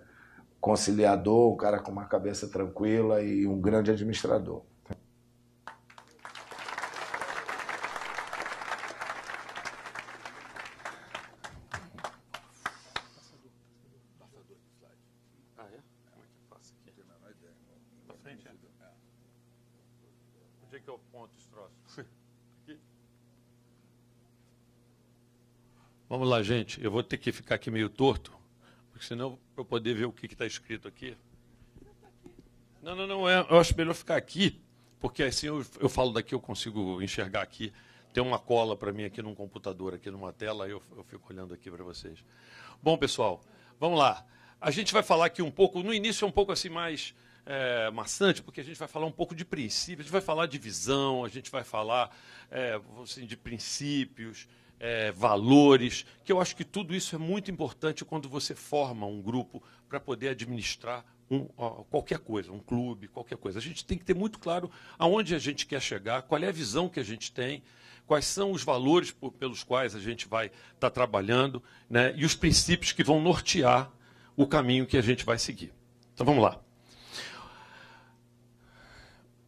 conciliador, um cara com uma cabeça tranquila e um grande administrador. gente, eu vou ter que ficar aqui meio torto, porque senão para eu poder ver o que está escrito aqui. Não, não, não, é, eu acho melhor ficar aqui, porque assim eu, eu falo daqui, eu consigo enxergar aqui. Tem uma cola para mim aqui num computador, aqui numa tela, eu, eu fico olhando aqui para vocês. Bom, pessoal, vamos lá. A gente vai falar aqui um pouco, no início é um pouco assim mais é, maçante, porque a gente vai falar um pouco de princípios, a gente vai falar de visão, a gente vai falar é, assim, de princípios, é, valores, que eu acho que tudo isso é muito importante quando você forma um grupo para poder administrar um, qualquer coisa, um clube, qualquer coisa. A gente tem que ter muito claro aonde a gente quer chegar, qual é a visão que a gente tem, quais são os valores por, pelos quais a gente vai estar tá trabalhando né, e os princípios que vão nortear o caminho que a gente vai seguir. Então vamos lá.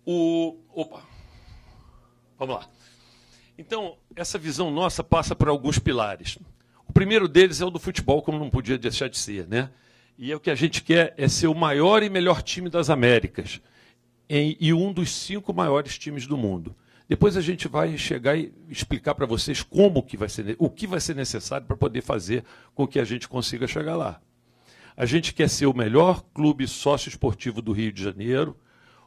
O. Opa! Vamos lá. Então, essa visão nossa passa por alguns pilares. O primeiro deles é o do futebol, como não podia deixar de ser, né? E é o que a gente quer é ser o maior e melhor time das Américas e um dos cinco maiores times do mundo. Depois a gente vai chegar e explicar para vocês como que vai ser, o que vai ser necessário para poder fazer com que a gente consiga chegar lá. A gente quer ser o melhor clube socioesportivo do Rio de Janeiro,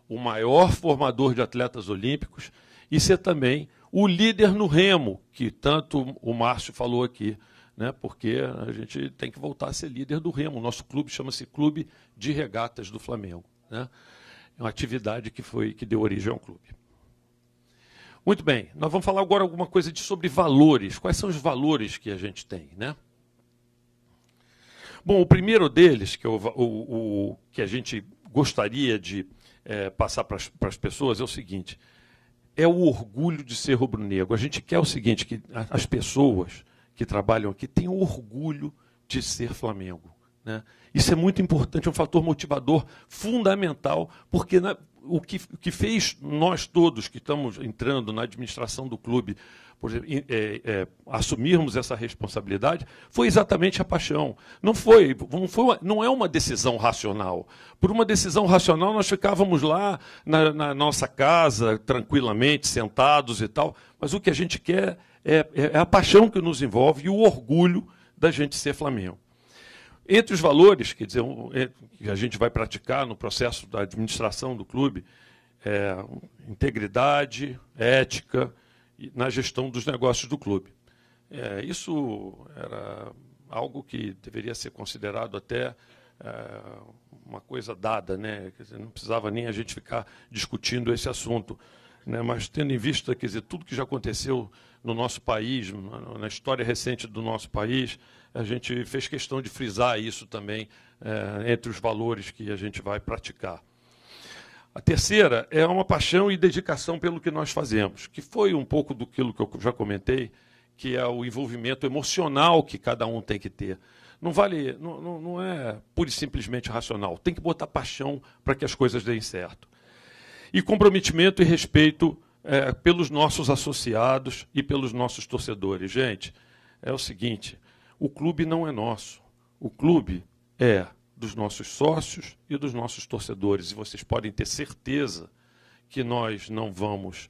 o maior formador de atletas olímpicos e ser também o líder no remo, que tanto o Márcio falou aqui, né? porque a gente tem que voltar a ser líder do remo. O nosso clube chama-se Clube de Regatas do Flamengo. Né? É uma atividade que, foi, que deu origem ao clube. Muito bem, nós vamos falar agora alguma coisa de, sobre valores. Quais são os valores que a gente tem, né? Bom, o primeiro deles, que, eu, é o, o, que a gente gostaria de é, passar para as pessoas, é o seguinte: é o orgulho de ser rubro-negro. A gente quer o seguinte, que as pessoas que trabalham aqui tenham orgulho de ser Flamengo. Né? Isso é muito importante, é um fator motivador fundamental, porque na, né, o, que, o que fez nós todos que estamos entrando na administração do clube por é, é, assumirmos essa responsabilidade, foi exatamente a paixão. Não foi, não, foi uma, não é uma decisão racional. Por uma decisão racional, nós ficávamos lá na, na nossa casa, tranquilamente, sentados e tal. Mas o que a gente quer é, é, é a paixão que nos envolve e o orgulho da gente ser Flamengo. Entre os valores quer dizer, é, que a gente vai praticar no processo da administração do clube, é, integridade, ética, na gestão dos negócios do clube. É, isso era algo que deveria ser considerado até é, uma coisa dada, né? Dizer, não precisava nem a gente ficar discutindo esse assunto. Né? Mas tendo em vista quer dizer, tudo que já aconteceu no nosso país, na história recente do nosso país, a gente fez questão de frisar isso também é, entre os valores que a gente vai praticar. A terceira é uma paixão e dedicação pelo que nós fazemos, que foi um pouco do que eu já comentei, que é o envolvimento emocional que cada um tem que ter. Não vale, não, não, não é pura e simplesmente racional. Tem que botar paixão para que as coisas deem certo. E comprometimento e respeito é, pelos nossos associados e pelos nossos torcedores. Gente, é o seguinte: o clube não é nosso. O clube é dos nossos sócios e dos nossos torcedores. E vocês podem ter certeza que nós não vamos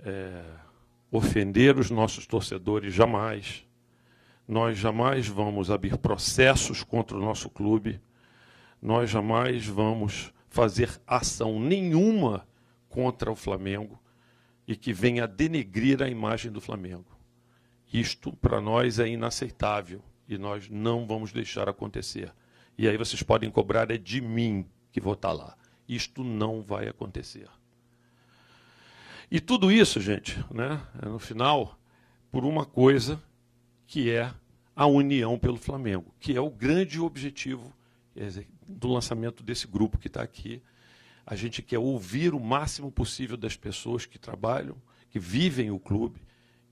é, ofender os nossos torcedores jamais. Nós jamais vamos abrir processos contra o nosso clube. Nós jamais vamos fazer ação nenhuma contra o Flamengo e que venha denegrir a imagem do Flamengo. Isto para nós é inaceitável e nós não vamos deixar acontecer. E aí vocês podem cobrar é de mim que vou estar tá lá. Isto não vai acontecer. E tudo isso, gente, né, é no final, por uma coisa que é a união pelo Flamengo, que é o grande objetivo do lançamento desse grupo que está aqui. A gente quer ouvir o máximo possível das pessoas que trabalham, que vivem o clube,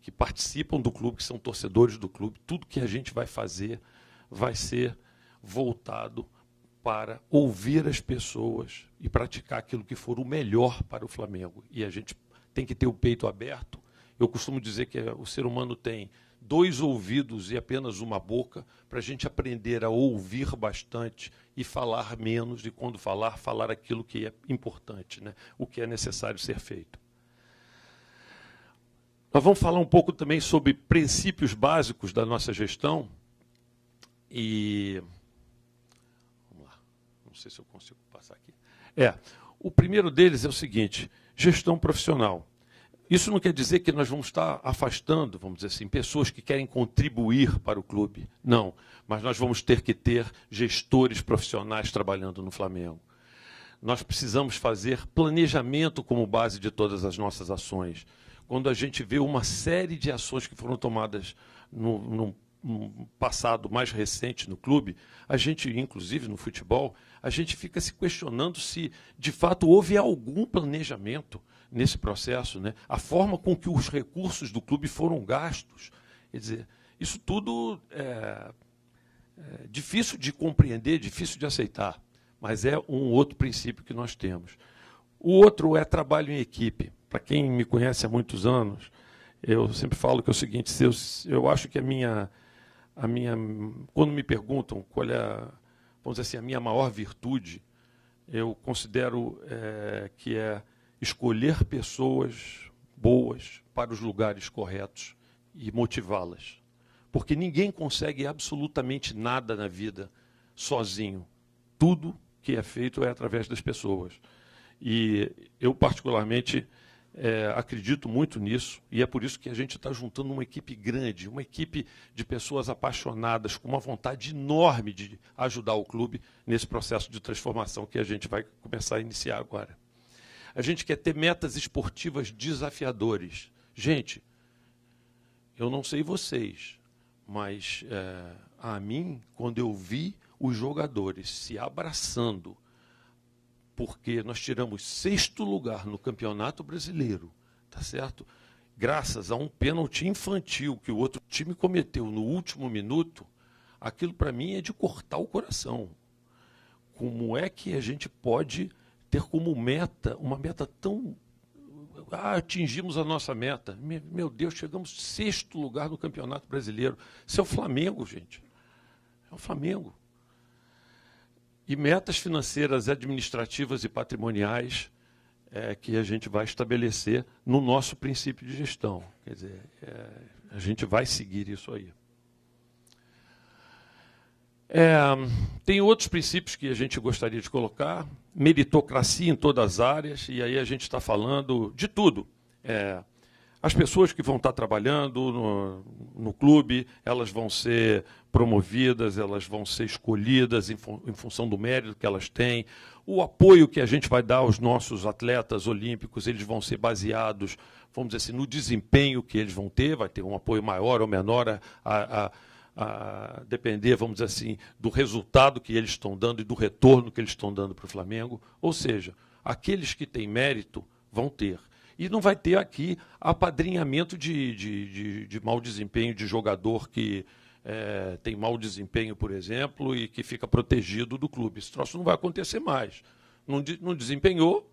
que participam do clube, que são torcedores do clube. Tudo que a gente vai fazer vai ser voltado para ouvir as pessoas e praticar aquilo que for o melhor para o Flamengo. E a gente tem que ter o peito aberto. Eu costumo dizer que o ser humano tem dois ouvidos e apenas uma boca para a gente aprender a ouvir bastante e falar menos e quando falar falar aquilo que é importante, né? O que é necessário ser feito. Nós vamos falar um pouco também sobre princípios básicos da nossa gestão e sei se eu consigo passar aqui. É, o primeiro deles é o seguinte: gestão profissional. Isso não quer dizer que nós vamos estar afastando, vamos dizer assim, pessoas que querem contribuir para o clube. Não. Mas nós vamos ter que ter gestores profissionais trabalhando no Flamengo. Nós precisamos fazer planejamento como base de todas as nossas ações. Quando a gente vê uma série de ações que foram tomadas no, no, no passado mais recente no clube, a gente, inclusive no futebol, a gente fica se questionando se, de fato, houve algum planejamento nesse processo, né? a forma com que os recursos do clube foram gastos. Quer dizer, isso tudo é, é difícil de compreender, difícil de aceitar, mas é um outro princípio que nós temos. O outro é trabalho em equipe. Para quem me conhece há muitos anos, eu sempre falo que é o seguinte: eu, eu acho que a minha, a minha, quando me perguntam qual é a, vamos dizer assim, a minha maior virtude, eu considero é, que é escolher pessoas boas para os lugares corretos e motivá-las. Porque ninguém consegue absolutamente nada na vida sozinho. Tudo que é feito é através das pessoas. E eu, particularmente, é, acredito muito nisso e é por isso que a gente está juntando uma equipe grande, uma equipe de pessoas apaixonadas, com uma vontade enorme de ajudar o clube nesse processo de transformação que a gente vai começar a iniciar agora. A gente quer ter metas esportivas desafiadoras, Gente, eu não sei vocês, mas é, a mim, quando eu vi os jogadores se abraçando, porque nós tiramos sexto lugar no Campeonato Brasileiro, tá certo? Graças a um pênalti infantil que o outro time cometeu no último minuto, aquilo para mim é de cortar o coração. Como é que a gente pode ter como meta uma meta tão ah, atingimos a nossa meta. Meu Deus, chegamos sexto lugar no Campeonato Brasileiro. Isso é o Flamengo, gente. É o Flamengo e metas financeiras, administrativas e patrimoniais é, que a gente vai estabelecer no nosso princípio de gestão. Quer dizer, é, a gente vai seguir isso aí. É, tem outros princípios que a gente gostaria de colocar, meritocracia em todas as áreas, e aí a gente está falando de tudo. É, as pessoas que vão estar trabalhando no, no, clube, elas vão ser promovidas, elas vão ser escolhidas em, fun em, função do mérito que elas têm. O apoio que a gente vai dar aos nossos atletas olímpicos, eles vão ser baseados, vamos dizer assim, no desempenho que eles vão ter, vai ter um apoio maior ou menor a, a, a depender, vamos dizer assim, do resultado que eles estão dando e do retorno que eles estão dando para o Flamengo. Ou seja, aqueles que têm mérito vão ter e não vai ter aqui apadrinhamento de, de, de, de mau desempenho de jogador que é, tem mau desempenho, por exemplo, e que fica protegido do clube. Esse troço não vai acontecer mais. Não, não desempenhou,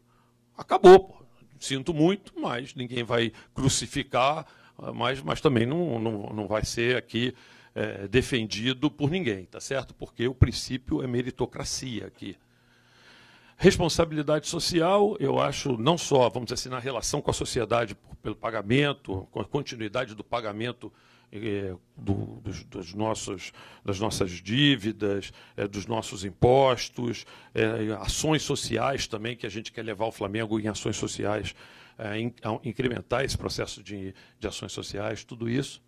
acabou. Pô. Sinto muito, mas ninguém vai crucificar, mas, mas também não, não, não vai ser aqui é, defendido por ninguém, tá certo? Porque o princípio é meritocracia aqui. Responsabilidade social, eu acho, não só, vamos dizer assim, na relação com a sociedade pelo pagamento, com a continuidade do pagamento é, do, dos, dos, nossos, das nossas dívidas, é, dos nossos impostos, é, ações sociais também, que a gente quer levar o Flamengo em ações sociais, in, é, incrementar esse processo de, de ações sociais, tudo isso.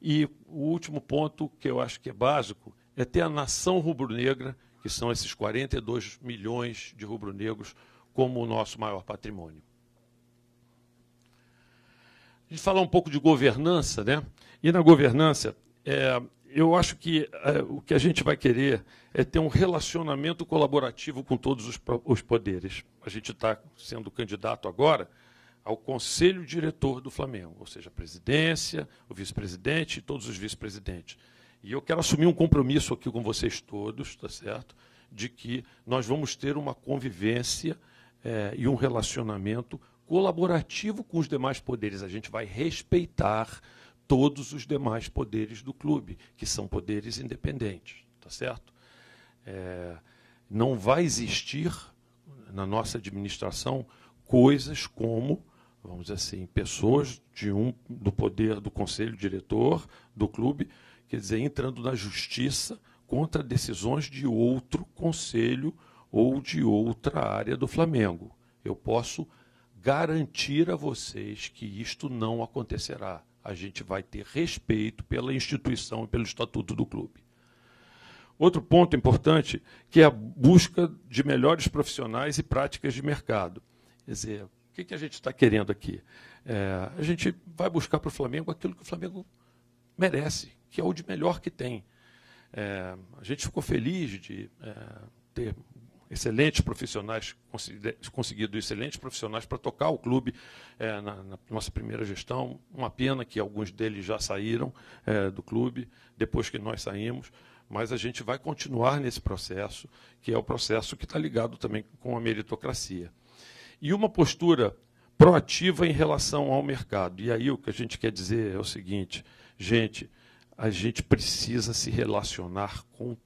E o último ponto que eu acho que é básico é ter a nação rubro-negra, que são esses 42 milhões de rubro-negros, como o nosso maior patrimônio. A gente falar um pouco de governança, né? E na governança, é, eu acho que é, o que a gente vai querer é ter um relacionamento colaborativo com todos os, os poderes. A gente está sendo candidato agora ao conselho diretor do Flamengo, ou seja, a presidência, o vice-presidente e todos os vice-presidentes. E eu quero assumir um compromisso aqui com vocês todos, tá certo? De que nós vamos ter uma convivência é, e um relacionamento colaborativo com os demais poderes. A gente vai respeitar todos os demais poderes do clube, que são poderes independentes, tá certo? É, não vai existir na nossa administração coisas como, vamos dizer assim, pessoas de um do poder do conselho diretor do clube, quer dizer, entrando na justiça contra decisões de outro conselho ou de outra área do Flamengo. Eu posso garantir a vocês que isto não acontecerá a gente vai ter respeito pela instituição e pelo estatuto do clube. Outro ponto importante que é a busca de melhores profissionais e práticas de mercado. Quer dizer, o que, que a gente está querendo aqui? É, a gente vai buscar para o Flamengo aquilo que o Flamengo merece, que é o de melhor que tem. É, a gente ficou feliz de é, ter excelentes profissionais, conseguido excelentes profissionais para tocar o clube é, na, na, nossa primeira gestão. Uma pena que alguns deles já saíram é, do clube depois que nós saímos, mas a gente vai continuar nesse processo, que é o processo que está ligado também com a meritocracia. E uma postura proativa em relação ao mercado. E aí o que a gente quer dizer é o seguinte, gente, a gente precisa se relacionar com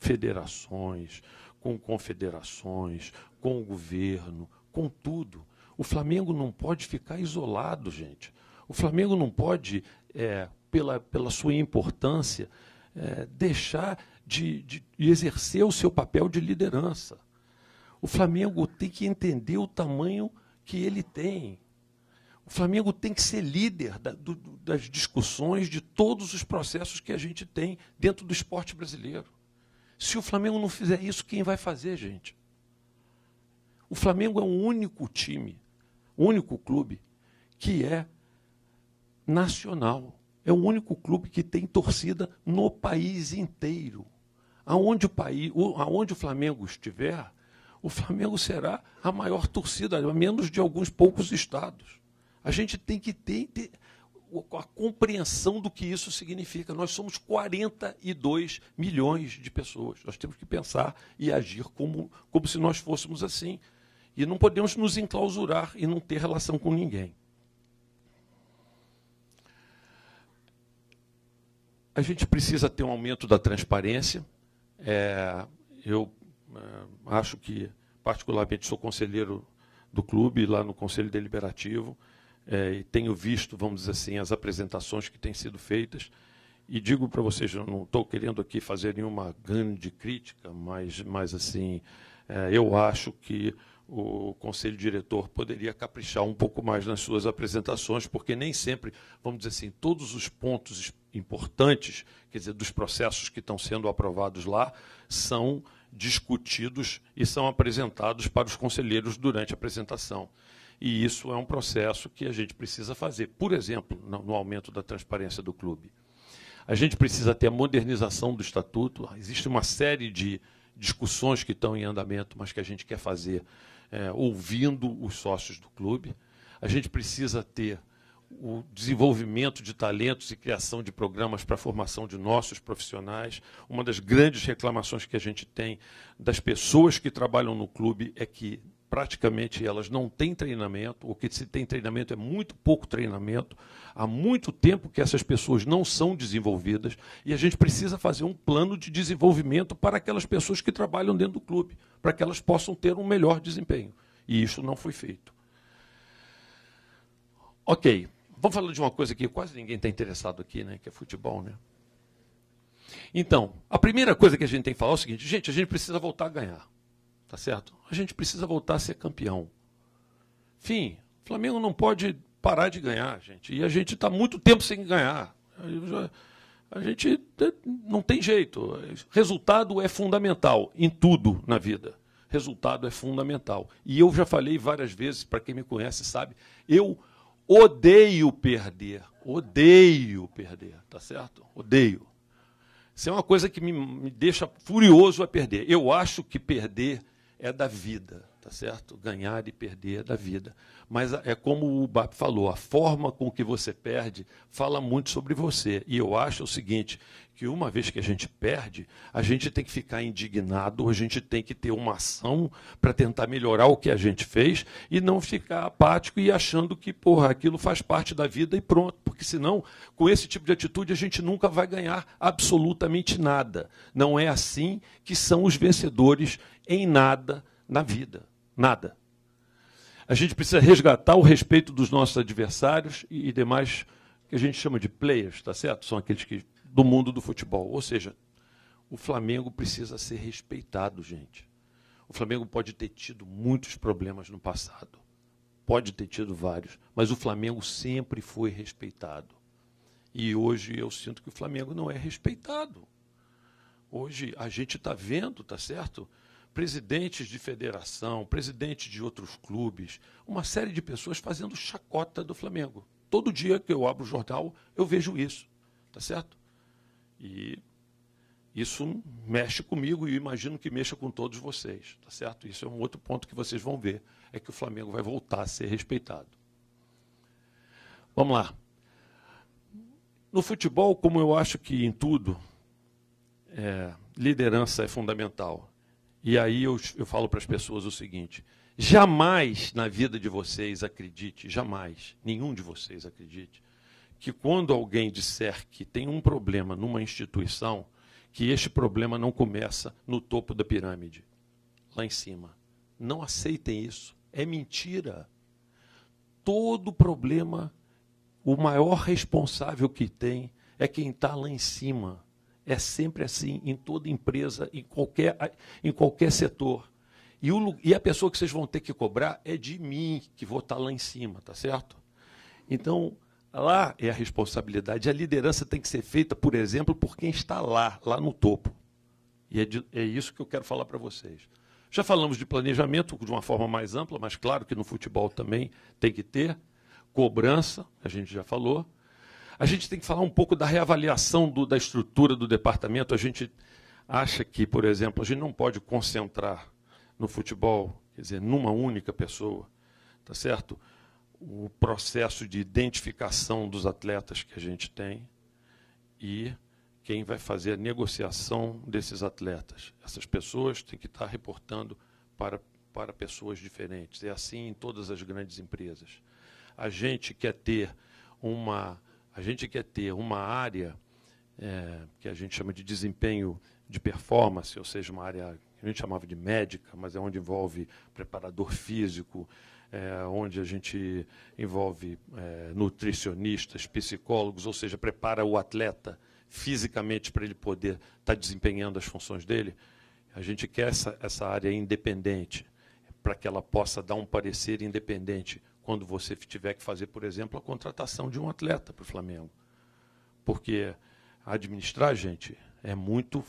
federações, com confederações, com o governo, com tudo. O Flamengo não pode ficar isolado, gente. O Flamengo não pode, é, pela, pela sua importância, é, deixar de, de, de exercer o seu papel de liderança. O Flamengo tem que entender o tamanho que ele tem. O Flamengo tem que ser líder da, do, das discussões de todos os processos que a gente tem dentro do esporte brasileiro. Se o Flamengo não fizer isso, quem vai fazer, gente? O Flamengo é o único time, o único clube que é nacional. É o único clube que tem torcida no país inteiro. Aonde o, país, aonde o Flamengo estiver, o Flamengo será a maior torcida, a menos de alguns poucos estados. A gente tem que ter a compreensão do que isso significa. Nós somos 42 milhões de pessoas. Nós temos que pensar e agir como, como se nós fôssemos assim. E não podemos nos enclausurar e não ter relação com ninguém. A gente precisa ter um aumento da transparência. É, eu é, acho que, particularmente, sou conselheiro do clube, lá no Conselho Deliberativo é, tenho visto, vamos dizer assim, as apresentações que têm sido feitas. E digo para vocês, não estou querendo aqui fazer nenhuma grande crítica, mas, mas assim, é, eu acho que o conselho diretor poderia caprichar um pouco mais nas suas apresentações, porque nem sempre, vamos dizer assim, todos os pontos importantes, quer dizer, dos processos que estão sendo aprovados lá, são discutidos e são apresentados para os conselheiros durante a apresentação. E isso é um processo que a gente precisa fazer. Por exemplo, no aumento da transparência do clube. A gente precisa ter a modernização do estatuto. Existe uma série de discussões que estão em andamento, mas que a gente quer fazer é, ouvindo os sócios do clube. A gente precisa ter o desenvolvimento de talentos e criação de programas para a formação de nossos profissionais. Uma das grandes reclamações que a gente tem das pessoas que trabalham no clube é que praticamente elas não têm treinamento, o que se tem treinamento é muito pouco treinamento. Há muito tempo que essas pessoas não são desenvolvidas e a gente precisa fazer um plano de desenvolvimento para aquelas pessoas que trabalham dentro do clube, para que elas possam ter um melhor desempenho. E isso não foi feito. Ok, vamos falar de uma coisa que quase ninguém está interessado aqui, né? que é futebol. Né? Então, a primeira coisa que a gente tem que falar é o seguinte, gente, a gente precisa voltar a ganhar. Tá certo? A gente precisa voltar a ser campeão. Fim. O Flamengo não pode parar de ganhar, gente. E a gente está muito tempo sem ganhar. A gente não tem jeito. Resultado é fundamental em tudo na vida. Resultado é fundamental. E eu já falei várias vezes, para quem me conhece sabe, eu odeio perder. Odeio perder, tá certo? Odeio. Isso é uma coisa que me, me deixa furioso a perder. Eu acho que perder é da vida tá certo? Ganhar e perder da vida. Mas é como o Bap falou, a forma com que você perde fala muito sobre você. E eu acho o seguinte, que uma vez que a gente perde, a gente tem que ficar indignado, a gente tem que ter uma ação para tentar melhorar o que a gente fez e não ficar apático e achando que, porra, aquilo faz parte da vida e pronto, porque senão, com esse tipo de atitude, a gente nunca vai ganhar absolutamente nada. Não é assim que são os vencedores em nada na vida. Nada. A gente precisa resgatar o respeito dos nossos adversários e, e demais que a gente chama de players, tá certo? São aqueles que do mundo do futebol. Ou seja, o Flamengo precisa ser respeitado, gente. O Flamengo pode ter tido muitos problemas no passado. Pode ter tido vários, mas o Flamengo sempre foi respeitado. E hoje eu sinto que o Flamengo não é respeitado. Hoje a gente está vendo, tá certo? presidentes de federação, presidente de outros clubes, uma série de pessoas fazendo chacota do Flamengo. Todo dia que eu abro o jornal, eu vejo isso, tá certo? E isso mexe comigo e imagino que mexa com todos vocês, tá certo? Isso é um outro ponto que vocês vão ver, é que o Flamengo vai voltar a ser respeitado. Vamos lá. No futebol, como eu acho que em tudo, é, liderança é fundamental. E aí eu, eu falo para as pessoas o seguinte: jamais na vida de vocês acredite, jamais, nenhum de vocês acredite, que quando alguém disser que tem um problema numa instituição, que este problema não começa no topo da pirâmide, lá em cima. Não aceitem isso. É mentira. Todo problema, o maior responsável que tem é quem está lá em cima. É sempre assim em toda empresa, em qualquer, em qualquer setor. E, o, e a pessoa que vocês vão ter que cobrar é de mim, que vou estar tá lá em cima, tá certo? Então, lá é a responsabilidade. A liderança tem que ser feita, por exemplo, por quem está lá, lá no topo. E é, de, é isso que eu quero falar para vocês. Já falamos de planejamento de uma forma mais ampla, mas claro que no futebol também tem que ter. Cobrança, a gente já falou. A gente tem que falar um pouco da reavaliação do, da estrutura do departamento. A gente acha que, por exemplo, a gente não pode concentrar no futebol, quer dizer, numa única pessoa, tá certo? O processo de identificação dos atletas que a gente tem e quem vai fazer a negociação desses atletas. Essas pessoas têm que estar reportando para, para pessoas diferentes. É assim em todas as grandes empresas. A gente quer ter uma a gente quer ter uma área é, que a gente chama de desempenho de performance, ou seja, uma área que a gente chamava de médica, mas é onde envolve preparador físico, é, onde a gente envolve é, nutricionistas, psicólogos, ou seja, prepara o atleta fisicamente para ele poder estar tá desempenhando as funções dele. A gente quer essa, essa área independente, para que ela possa dar um parecer independente quando você tiver que fazer, por exemplo, a contratação de um atleta para o Flamengo. Porque administrar, gente, é muito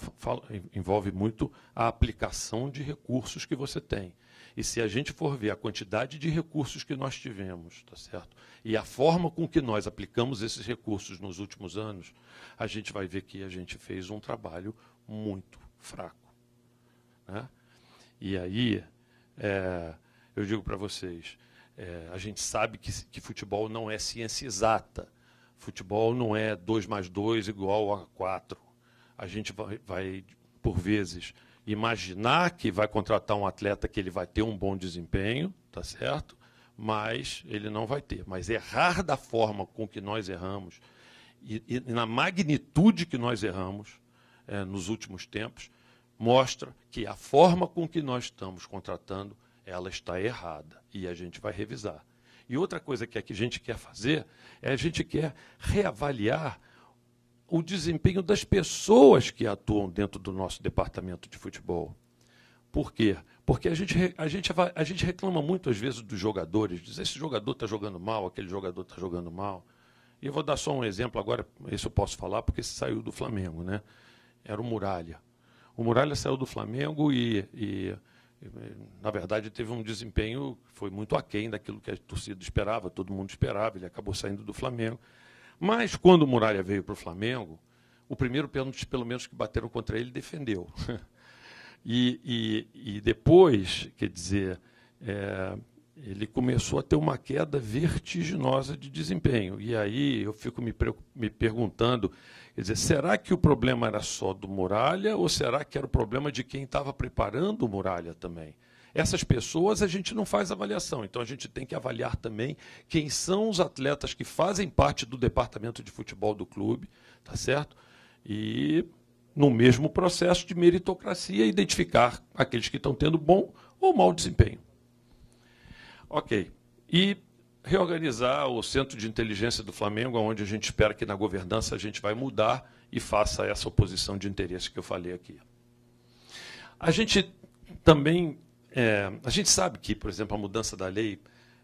envolve muito a aplicação de recursos que você tem. E se a gente for ver a quantidade de recursos que nós tivemos, tá certo? E a forma com que nós aplicamos esses recursos nos últimos anos, a gente vai ver que a gente fez um trabalho muito fraco. Né? E aí, é, eu digo para vocês, é, a gente sabe que, que futebol não é ciência exata. Futebol não é 2 mais 2 igual a 4. A gente vai, vai, por vezes, imaginar que vai contratar um atleta que ele vai ter um bom desempenho, tá certo? Mas ele não vai ter. Mas errar da forma com que nós erramos e, e na magnitude que nós erramos é, nos últimos tempos mostra que a forma com que nós estamos contratando ela está errada e a gente vai revisar. E outra coisa é que a gente quer fazer é a gente quer reavaliar o desempenho das pessoas que atuam dentro do nosso departamento de futebol. Por quê? Porque a gente, a gente, a gente reclama muito às vezes dos jogadores, diz esse jogador está jogando mal, aquele jogador está jogando mal. E eu vou dar só um exemplo agora, esse eu posso falar, porque esse saiu do Flamengo, né? Era o Muralha. O Muralha saiu do Flamengo e, e na verdade, teve um desempenho que foi muito aquém daquilo que a torcida esperava, todo mundo esperava, ele acabou saindo do Flamengo. Mas quando o Muralha veio para o Flamengo, o primeiro pênalti, pelo menos, que bateram contra ele, defendeu. E, e, e depois, quer dizer, é, ele começou a ter uma queda vertiginosa de desempenho. E aí eu fico me, me perguntando, Quer dizer, será que o problema era só do Muralha ou será que era o problema de quem estava preparando o Muralha também? Essas pessoas a gente não faz avaliação, então a gente tem que avaliar também quem são os atletas que fazem parte do departamento de futebol do clube, tá certo? E no mesmo processo de meritocracia identificar aqueles que estão tendo bom ou mau desempenho. OK. E reorganizar o centro de inteligência do Flamengo, onde a gente espera que na governança a gente vai mudar e faça essa oposição de interesse que eu falei aqui. A gente também é, a gente sabe que, por exemplo, a mudança da lei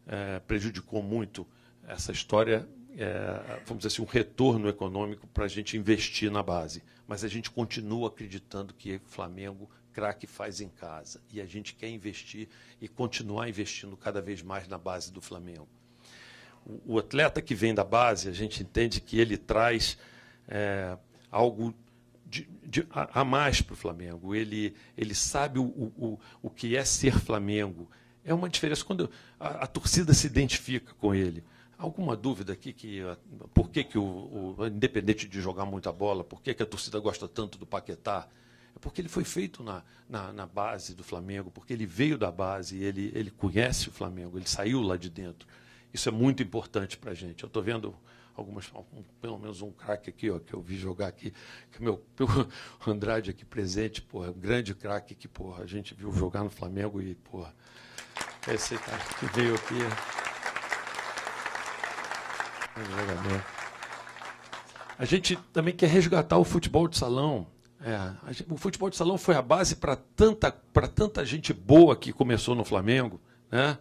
é, prejudicou muito essa história, é, vamos dizer assim, um retorno econômico para a gente investir na base. Mas a gente continua acreditando que Flamengo craque faz em casa. E a gente quer investir e continuar investindo cada vez mais na base do Flamengo o atleta que vem da base, a gente entende que ele traz é, algo de, de, a, a, mais para o Flamengo. Ele, ele sabe o, o, o que é ser Flamengo. É uma diferença quando a, a torcida se identifica com ele. Alguma dúvida aqui que por que, que o, o independente de jogar muita bola, por que, que a torcida gosta tanto do Paquetá? É porque ele foi feito na, na, na base do Flamengo, porque ele veio da base, ele, ele conhece o Flamengo, ele saiu lá de dentro. Isso é muito importante para a gente. Eu estou vendo algumas, pelo menos um craque aqui, ó, que eu vi jogar aqui, que meu, meu Andrade aqui presente, porra, grande craque que, porra, a gente viu jogar no Flamengo e, porra, esse cara que veio aqui. É jogador. A gente também quer resgatar o futebol de salão. É, gente, o futebol de salão foi a base para tanta, tanta gente boa que começou no Flamengo. Né?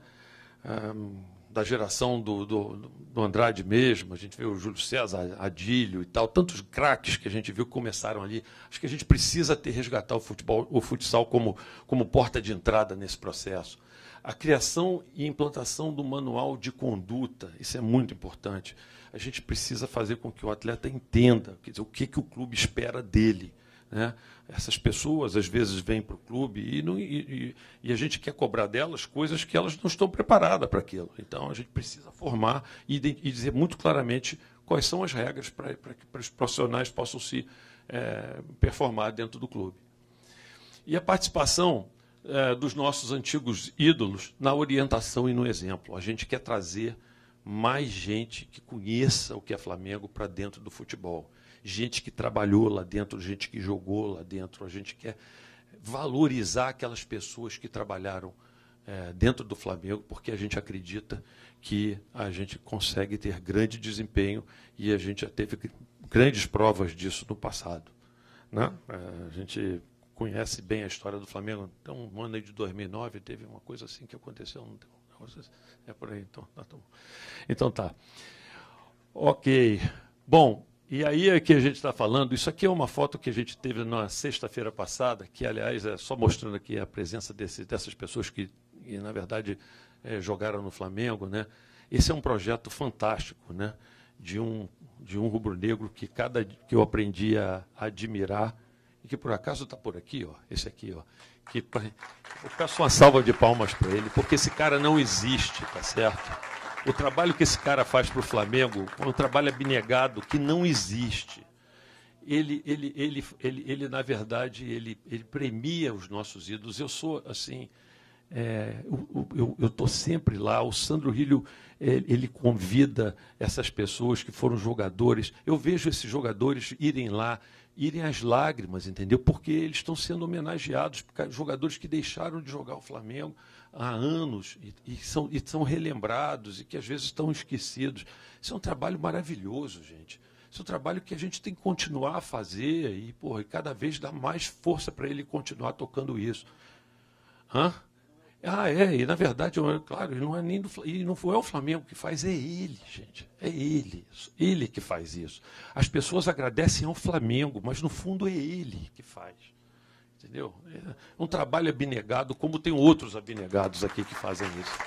Um, da geração do, do, do, Andrade mesmo, a gente vê o Júlio César, Adílio e tal, tantos craques que a gente viu que começaram ali. Acho que a gente precisa ter resgatar o futebol, o futsal como, como porta de entrada nesse processo. A criação e implantação do manual de conduta, isso é muito importante. A gente precisa fazer com que o atleta entenda dizer, o que, que o clube espera dele. Né? essas pessoas às vezes vêm para o clube e, não, e, e, a gente quer cobrar delas coisas que elas não estão preparadas para aquilo. Então a gente precisa formar e, e, dizer muito claramente quais são as regras para, para que os profissionais possam se é, performar dentro do clube. E a participação é, dos nossos antigos ídolos na orientação e no exemplo. A gente quer trazer mais gente que conheça o que é Flamengo para dentro do futebol gente que trabalhou lá dentro, gente que jogou lá dentro. A gente quer valorizar aquelas pessoas que trabalharam é, dentro do Flamengo, porque a gente acredita que a gente consegue ter grande desempenho e a gente já teve grandes provas disso no passado. Né? É, a gente conhece bem a história do Flamengo. Então, um ano aí de 2009 teve uma coisa assim que aconteceu. Não tem assim. é por aí, então. Tá, tá então tá. Ok. Bom, e aí é que a gente está falando, isso aqui é uma foto que a gente teve na sexta-feira passada, que, aliás, é só mostrando aqui a presença desse, dessas pessoas que, que na verdade, é, jogaram no Flamengo. Né? Esse é um projeto fantástico, né? de um, de um rubro-negro que, cada, que eu aprendi a admirar e que, por acaso, está por aqui, ó, esse aqui. Ó, que, eu peço uma salva de palmas para ele, porque esse cara não existe, tá certo? O trabalho que esse cara faz para o Flamengo é um trabalho abnegado que não existe. Ele, ele, ele, ele, ele na verdade, ele, ele premia os nossos ídolos. Eu sou, assim, é, eu estou sempre lá. O Sandro Rilho é, ele convida essas pessoas que foram jogadores. Eu vejo esses jogadores irem lá, irem às lágrimas, entendeu? Porque eles estão sendo homenageados, jogadores que deixaram de jogar o Flamengo há anos e, e, são, e são relembrados e que às vezes estão esquecidos. Isso é um trabalho maravilhoso, gente. Isso é um trabalho que a gente tem que continuar a fazer e, porra, e cada vez dar mais força para ele continuar tocando isso. Hã? Ah, é, e na verdade, claro, não é nem do, e não foi o Flamengo que faz, é ele, gente. É ele, ele que faz isso. As pessoas agradecem ao Flamengo, mas no fundo é ele que faz. Entendeu? É um trabalho abnegado, como tem outros abnegados aqui que fazem isso.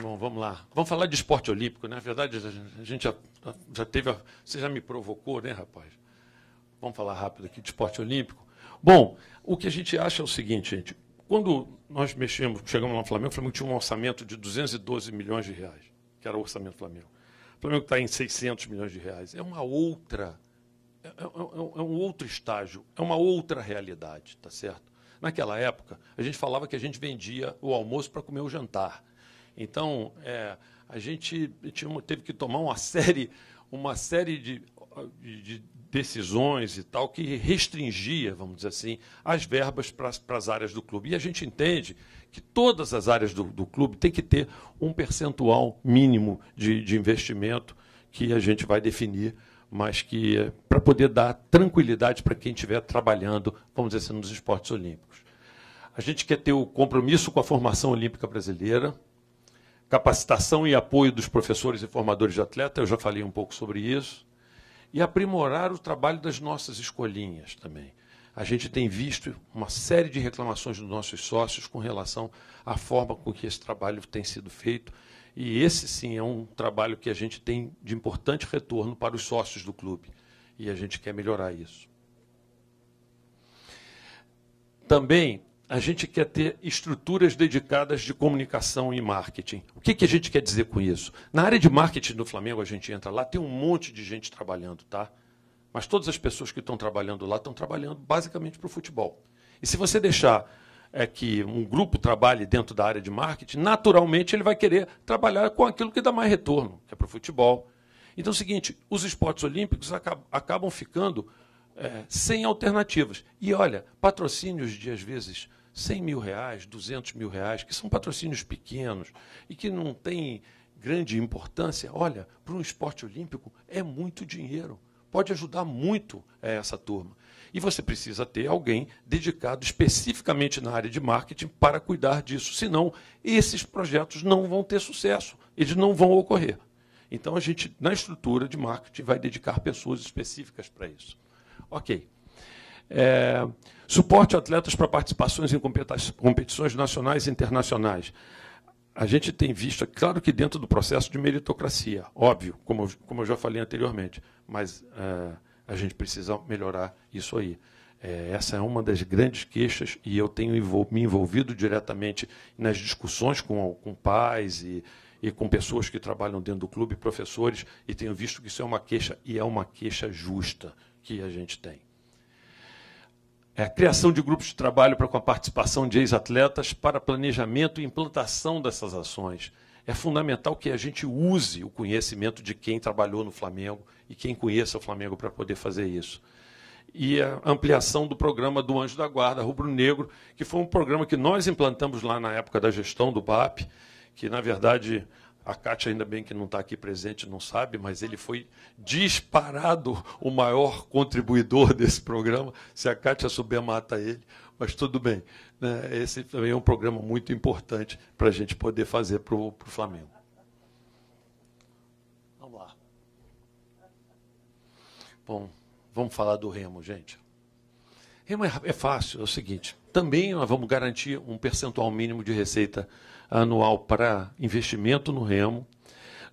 Bom, vamos lá. Vamos falar de esporte olímpico. Né? Na verdade, a gente já, já teve. A... Você já me provocou, né, rapaz? Vamos falar rápido aqui de esporte olímpico. Bom, o que a gente acha é o seguinte, gente. Quando nós mexemos, chegamos lá no Flamengo, o Flamengo tinha um orçamento de 212 milhões de reais, que era o orçamento do Flamengo. O Flamengo está em 600 milhões de reais. É uma outra é é, é, é, um outro estágio, é uma outra realidade, tá certo? Naquela época, a gente falava que a gente vendia o almoço para comer o jantar. Então, é, a gente tinha, teve que tomar uma série, uma série de, de decisões e tal que restringia, vamos dizer assim, as verbas para as áreas do clube. E a gente entende que todas as áreas do, do clube tem que ter um percentual mínimo de, de investimento que a gente vai definir mas que é para poder dar tranquilidade para quem estiver trabalhando, vamos dizer assim, nos esportes olímpicos. A gente quer ter o compromisso com a formação olímpica brasileira, capacitação e apoio dos professores e formadores de atleta, eu já falei um pouco sobre isso, e aprimorar o trabalho das nossas escolinhas também. A gente tem visto uma série de reclamações dos nossos sócios com relação à forma com que esse trabalho tem sido feito e esse, sim, é um trabalho que a gente tem de importante retorno para os sócios do clube. E a gente quer melhorar isso. Também a gente quer ter estruturas dedicadas de comunicação e marketing. O que, que a gente quer dizer com isso? Na área de marketing do Flamengo, a gente entra lá, tem um monte de gente trabalhando, tá? Mas todas as pessoas que estão trabalhando lá estão trabalhando basicamente para o futebol. E se você deixar é que um grupo trabalhe dentro da área de marketing, naturalmente ele vai querer trabalhar com aquilo que dá mais retorno, que é para o futebol. Então é o seguinte, os esportes olímpicos acabam, ficando é, sem alternativas. E olha, patrocínios de, às vezes, 100 mil reais, 200 mil reais, que são patrocínios pequenos e que não têm grande importância, olha, para um esporte olímpico é muito dinheiro. Pode ajudar muito é, essa turma. E você precisa ter alguém dedicado especificamente na área de marketing para cuidar disso. Senão, esses projetos não vão ter sucesso, eles não vão ocorrer. Então, a gente, na estrutura de marketing, vai dedicar pessoas específicas para isso. Ok. É, suporte a atletas para participações em competições nacionais e internacionais. A gente tem visto, é claro que dentro do processo de meritocracia, óbvio, como, como eu já falei anteriormente, mas. É, a gente precisa melhorar isso aí. É, essa é uma das grandes queixas e eu tenho me envolvido diretamente nas discussões com, com pais e, e com pessoas que trabalham dentro do clube, professores, e tenho visto que isso é uma queixa e é uma queixa justa que a gente tem. É a criação de grupos de trabalho para com a participação de ex-atletas para planejamento e implantação dessas ações. É fundamental que a gente use o conhecimento de quem trabalhou no Flamengo e quem conheça o Flamengo para poder fazer isso. E a ampliação do programa do Anjo da Guarda Rubro Negro, que foi um programa que nós implantamos lá na época da gestão do BAP, que na verdade a Cátia, ainda bem que não está aqui presente, não sabe, mas ele foi disparado o maior contribuidor desse programa. Se a Cátia souber, mata ele. Mas tudo bem. Né? Esse também é um programa muito importante para a gente poder fazer para o Flamengo. Bom, vamos falar do Remo, gente. Remo é, é fácil, é o seguinte. Também nós vamos garantir um percentual mínimo de receita anual para investimento no Remo.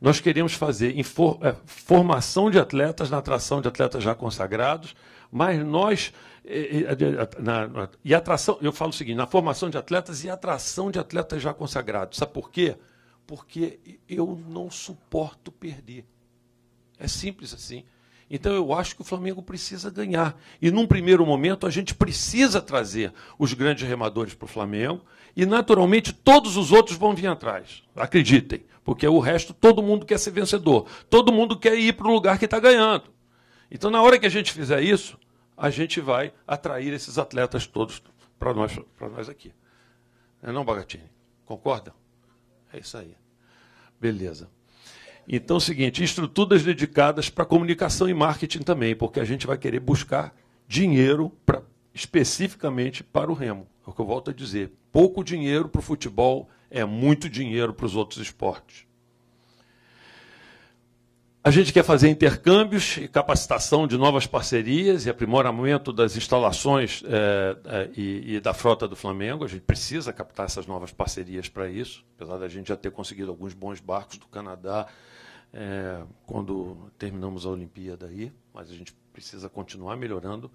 Nós queremos fazer é, formação de atletas na atração de atletas já consagrados, mas nós é, é, é, e, na, e atração, eu falo o seguinte, na formação de atletas e atração de atletas já consagrados. Sabe por quê? Porque eu não suporto perder. É simples assim. Então eu acho que o Flamengo precisa ganhar. E num primeiro momento a gente precisa trazer os grandes remadores para o Flamengo e naturalmente todos os outros vão vir atrás. Acreditem, porque o resto todo mundo quer ser vencedor, todo mundo quer ir para o lugar que está ganhando. Então na hora que a gente fizer isso, a gente vai atrair esses atletas todos para nós, nós aqui. Não, é não Bagatini? Concorda? É isso aí. Beleza. Então, é o seguinte, estruturas dedicadas para comunicação e marketing também, porque a gente vai querer buscar dinheiro pra, especificamente para o remo. É o que eu volto a dizer. Pouco dinheiro para o futebol é muito dinheiro para os outros esportes. A gente quer fazer intercâmbios e capacitação de novas parcerias e aprimoramento das instalações eh, eh, e, e, da frota do Flamengo. A gente precisa captar essas novas parcerias para isso, apesar da gente já ter conseguido alguns bons barcos do Canadá, é, quando terminamos a Olimpíada aí, mas a gente precisa continuar melhorando.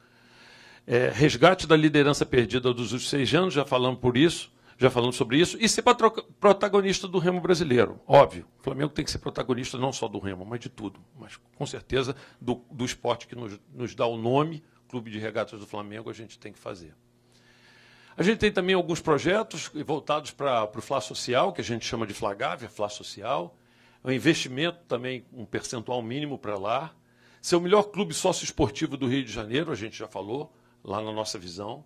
É, resgate da liderança perdida dos últimos seis anos, já falamos por isso, já falamos sobre isso, e ser protagonista do remo brasileiro. Óbvio, o Flamengo tem que ser protagonista não só do remo, mas de tudo. Mas com certeza do, do esporte que nos, nos dá o nome, Clube de Regatas do Flamengo, a gente tem que fazer. A gente tem também alguns projetos voltados para o Fla Social, que a gente chama de Flagávia, Fla Social o é investimento também um percentual mínimo para lá, ser o melhor clube sócio esportivo do Rio de Janeiro, a gente já falou, lá na nossa visão,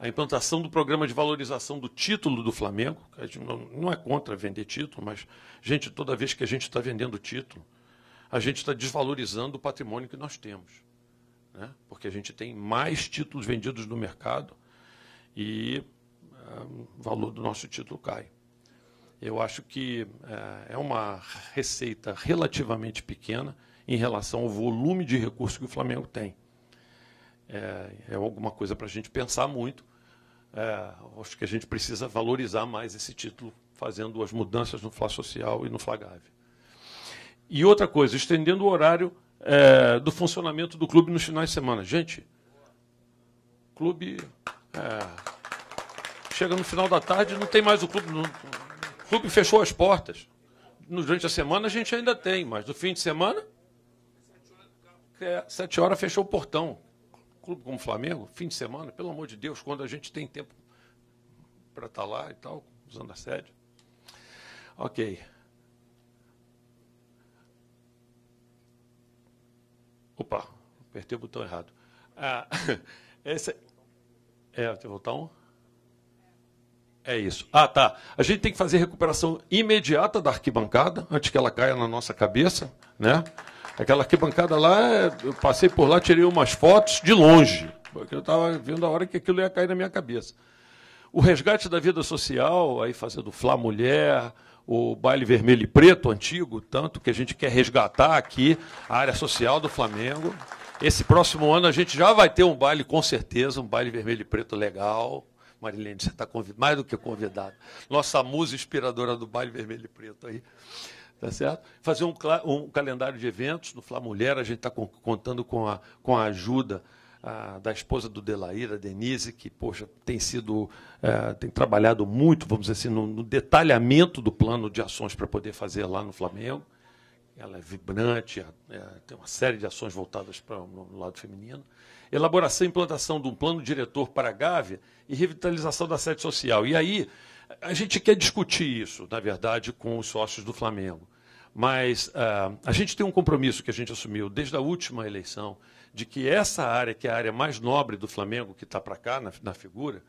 a implantação do programa de valorização do título do Flamengo, a gente não, não é contra vender título, mas, gente, toda vez que a gente está vendendo título, a gente está desvalorizando o patrimônio que nós temos. Né? Porque a gente tem mais títulos vendidos no mercado e ah, o valor do nosso título cai. Eu acho que é, é uma receita relativamente pequena em relação ao volume de recursos que o Flamengo tem. É, é alguma coisa para a gente pensar muito. É, acho que a gente precisa valorizar mais esse título, fazendo as mudanças no Fla Social e no Flagave. E outra coisa, estendendo o horário é, do funcionamento do clube nos finais de semana. Gente, clube. É, chega no final da tarde, não tem mais o clube. Não, o clube fechou as portas. Durante a semana a gente ainda tem, mas no fim de semana. É, sete horas fechou o portão. Clube como o Flamengo, fim de semana, pelo amor de Deus, quando a gente tem tempo para estar tá lá e tal, usando a sede. Ok. Opa, apertei o botão errado. Ah, É, tem que voltar um? É isso. Ah, tá. A gente tem que fazer recuperação imediata da arquibancada, antes que ela caia na nossa cabeça, né? Aquela arquibancada lá, eu passei por lá, tirei umas fotos de longe, porque eu estava vendo a hora que aquilo ia cair na minha cabeça. O resgate da vida social, aí fazendo Flá Mulher, o baile vermelho e preto antigo, tanto que a gente quer resgatar aqui a área social do Flamengo. Esse próximo ano a gente já vai ter um baile, com certeza, um baile vermelho e preto legal, Marilene, você está mais do que convidado. Nossa musa inspiradora do baile vermelho e preto aí. Tá certo? Fazer um, um calendário de eventos no Flá Mulher, a gente está contando com a, com a ajuda a, ah, da esposa do Delaíra, Denise, que, poxa, tem sido, é, tem trabalhado muito, vamos dizer assim, no, no detalhamento do plano de ações para poder fazer lá no Flamengo. Ela é vibrante, é, é tem uma série de ações voltadas para o lado feminino elaboração e implantação de um plano diretor para a Gávea e revitalização da sede social. E aí, a gente quer discutir isso, na verdade, com os sócios do Flamengo. Mas uh, a gente tem um compromisso que a gente assumiu desde a última eleição, de que essa área, que é a área mais nobre do Flamengo, que está para cá na, na figura,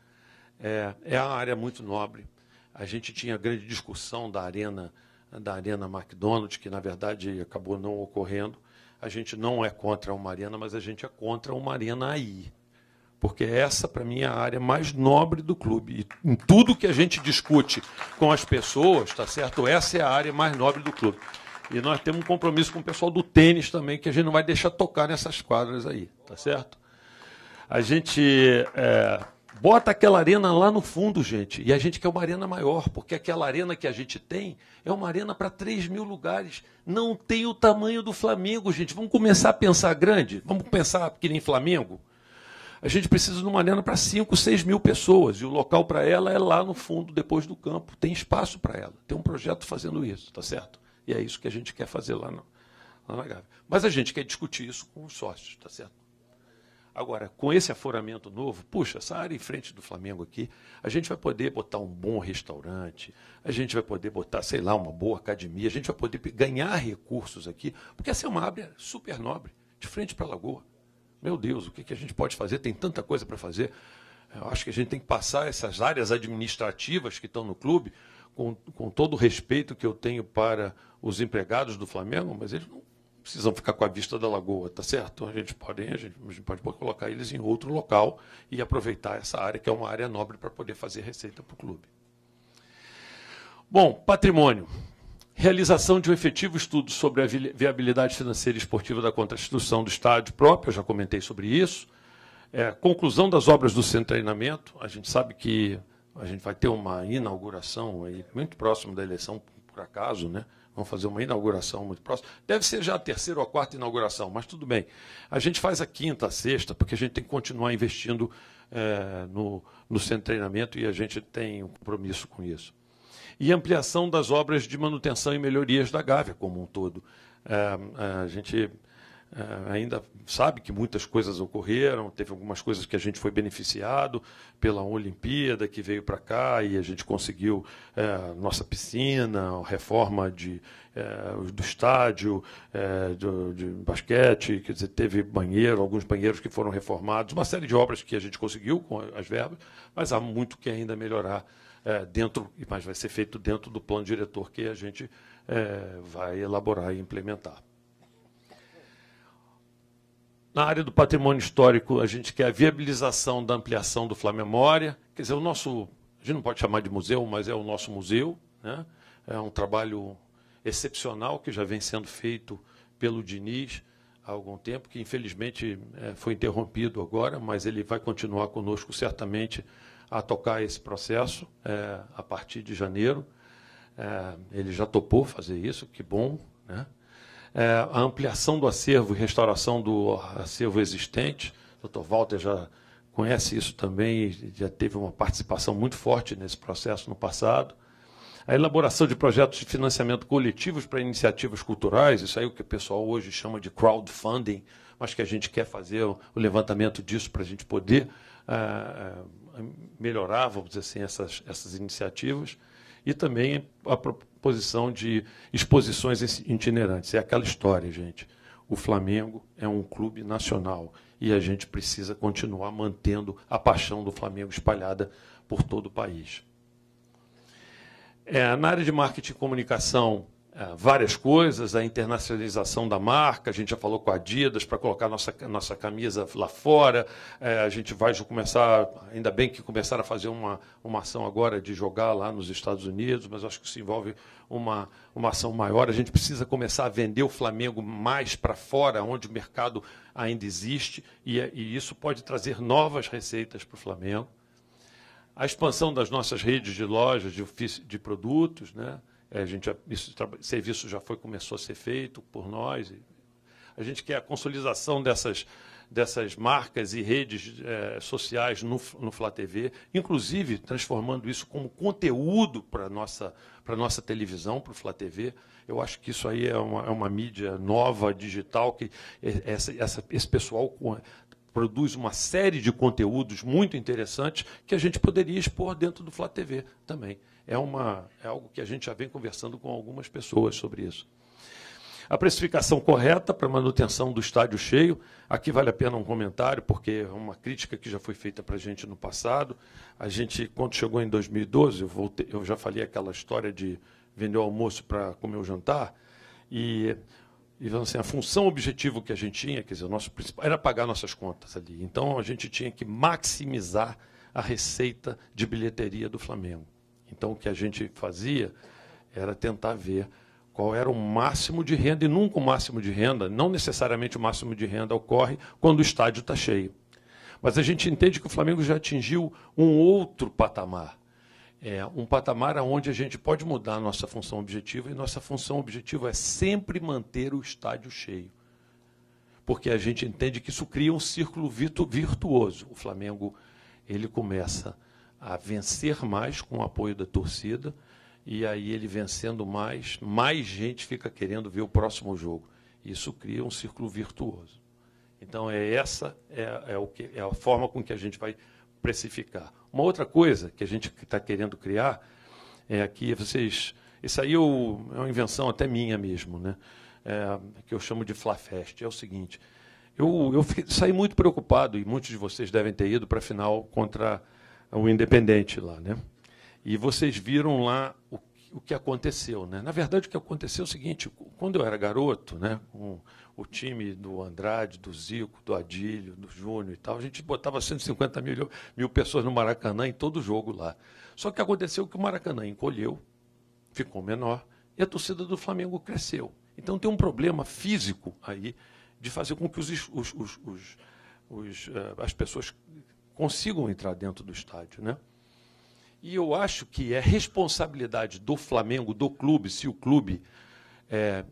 é, é uma área muito nobre. A gente tinha grande discussão da arena da arena McDonald's, que na verdade acabou não ocorrendo a gente não é contra uma arena, mas a gente é contra uma arena aí. Porque essa, para mim, é a área mais nobre do clube. E em tudo que a gente discute com as pessoas, tá certo? Essa é a área mais nobre do clube. E nós temos um compromisso com o pessoal do tênis também, que a gente não vai deixar tocar nessas quadras aí, tá certo? A gente. É Bota aquela arena lá no fundo, gente. E a gente quer uma arena maior, porque aquela arena que a gente tem é uma arena para 3 mil lugares. Não tem o tamanho do Flamengo, gente. Vamos começar a pensar grande? Vamos pensar que nem Flamengo? A gente precisa de uma arena para 5, 6 mil pessoas. E o local para ela é lá no fundo, depois do campo. Tem espaço para ela. Tem um projeto fazendo isso, tá certo? E é isso que a gente quer fazer lá na, lá na Gávea. Mas a gente quer discutir isso com os sócios, tá certo? Agora, com esse aforamento novo, puxa, essa área em frente do Flamengo aqui, a gente vai poder botar um bom restaurante, a gente vai poder botar, sei lá, uma boa academia, a gente vai poder ganhar recursos aqui, porque essa é uma área super nobre, de frente para a lagoa. Meu Deus, o que, que a gente pode fazer? Tem tanta coisa para fazer. Eu acho que a gente tem que passar essas áreas administrativas que estão no clube, com, com todo o respeito que eu tenho para os empregados do Flamengo, mas eles não precisam ficar com a vista da lagoa, tá certo? A gente pode, a gente, pode colocar eles em outro local e aproveitar essa área, que é uma área nobre, para poder fazer receita para o clube. Bom, patrimônio. Realização de um efetivo estudo sobre a viabilidade financeira e esportiva da constituição do estádio próprio, eu já comentei sobre isso. É, conclusão das obras do centro de treinamento. A gente sabe que a gente vai ter uma inauguração aí muito próximo da eleição, por acaso, né? vamos fazer uma inauguração muito próxima. Deve ser já a terceira ou a quarta inauguração, mas tudo bem. A gente faz a quinta, a sexta, porque a gente tem que continuar investindo é, no, no centro de treinamento e a gente tem um compromisso com isso. E ampliação das obras de manutenção e melhorias da Gávea como um todo. É, a gente ah, ainda sabe que muitas coisas ocorreram, teve algumas coisas que a gente foi beneficiado pela Olimpíada que veio para cá e a gente conseguiu eh, nossa piscina, reforma de, eh, do estádio eh, de basquete, quer dizer, teve banheiro, alguns banheiros que foram reformados, uma série de obras que a gente conseguiu com as verbas, mas há muito que ainda melhorar dentro, mas vai ser feito dentro do plano diretor que a gente vai elaborar e implementar. Na área do patrimônio histórico, a gente quer a viabilização da ampliação do Flamemória. Quer dizer, o nosso, a gente não pode chamar de museu, mas é o nosso museu. Né? É um trabalho excepcional que já vem sendo feito pelo Diniz há algum tempo, que infelizmente é, foi interrompido agora, mas ele vai continuar conosco certamente a tocar esse processo é, a partir de janeiro. É, ele já topou fazer isso, que bom. Né? é, a ampliação do acervo e restauração do acervo existente. O doutor Walter já conhece isso também, já teve uma participação muito forte nesse processo no passado. A elaboração de projetos de financiamento coletivos para iniciativas culturais, isso aí é o que o pessoal hoje chama de crowdfunding, mas que a gente quer fazer o levantamento disso para a gente poder ah, ah, melhorar, vamos dizer assim, essas, essas iniciativas. E também a exposição de exposições itinerantes. É aquela história, gente. O Flamengo é um clube nacional e a gente precisa continuar mantendo a paixão do Flamengo espalhada por todo o país. É, na área de marketing e comunicação, eh, várias coisas, a internacionalização da marca, a gente já falou com a Adidas para colocar nossa, nossa camisa lá fora, é, a gente vai começar, ainda bem que começaram a fazer uma, uma ação agora de jogar lá nos Estados Unidos, mas acho que isso envolve uma, uma ação maior, a gente precisa começar a vender o Flamengo mais para fora, onde o mercado ainda existe, e, e isso pode trazer novas receitas para o Flamengo. A expansão das nossas redes de lojas, de, de produtos, né? É, a gente já, isso, serviço já foi começou a ser feito por nós. A gente quer a consolidação dessas, dessas marcas e redes é, sociais no, no Flá TV, inclusive transformando isso como conteúdo para a nossa, para nossa televisão, para o Flá TV. Eu acho que isso aí é uma, é uma mídia nova, digital, que essa, essa, esse pessoal produz uma série de conteúdos muito interessantes que a gente poderia expor dentro do Flá TV também é, uma, é algo que a gente já vem conversando com algumas pessoas sobre isso. A precificação correta para manutenção do estádio cheio, aqui vale a pena um comentário, porque é uma crítica que já foi feita para a gente no passado. A gente, quando chegou em 2012, eu, voltei, eu já falei aquela história de vender o almoço para comer o jantar, e, e assim, a função objetivo que a gente tinha, quer dizer, o nosso principal era pagar nossas contas ali. Então a gente tinha que maximizar a receita de bilheteria do Flamengo. Então, o que a gente fazia era tentar ver qual era o máximo de renda, e nunca o máximo de renda, não necessariamente o máximo de renda ocorre quando o estádio está cheio. Mas a gente entende que o Flamengo já atingiu um outro patamar. É, um patamar onde a gente pode mudar a nossa função objetiva, e nossa função objetiva é sempre manter o estádio cheio. Porque a gente entende que isso cria um círculo virtuoso. O Flamengo ele começa a vencer mais com o apoio da torcida. E aí ele vencendo mais, mais gente fica querendo ver o próximo jogo. Isso cria um círculo virtuoso. Então é essa é, é, o que, é a forma com que a gente vai precificar. Uma outra coisa que a gente está querendo criar é que vocês. Isso aí eu, é, é uma invenção até minha mesmo, né? É, que eu chamo de Flafest. É o seguinte: eu, eu fiquei, saí muito preocupado, e muitos de vocês devem ter ido para a final contra o Independente lá, né? E vocês viram lá o, o que aconteceu, né? Na verdade, o que aconteceu é o seguinte: quando eu era garoto, né, com o time do Andrade, do Zico, do Adílio, do Júnior e tal, a gente botava 150 mil, mil pessoas no Maracanã em todo jogo lá. Só que aconteceu que o Maracanã encolheu, ficou menor, e a torcida do Flamengo cresceu. Então tem um problema físico aí de fazer com que os, os, os, os eh, as pessoas consigam entrar dentro do estádio, né? E eu acho que é responsabilidade do Flamengo, do clube, se o clube é,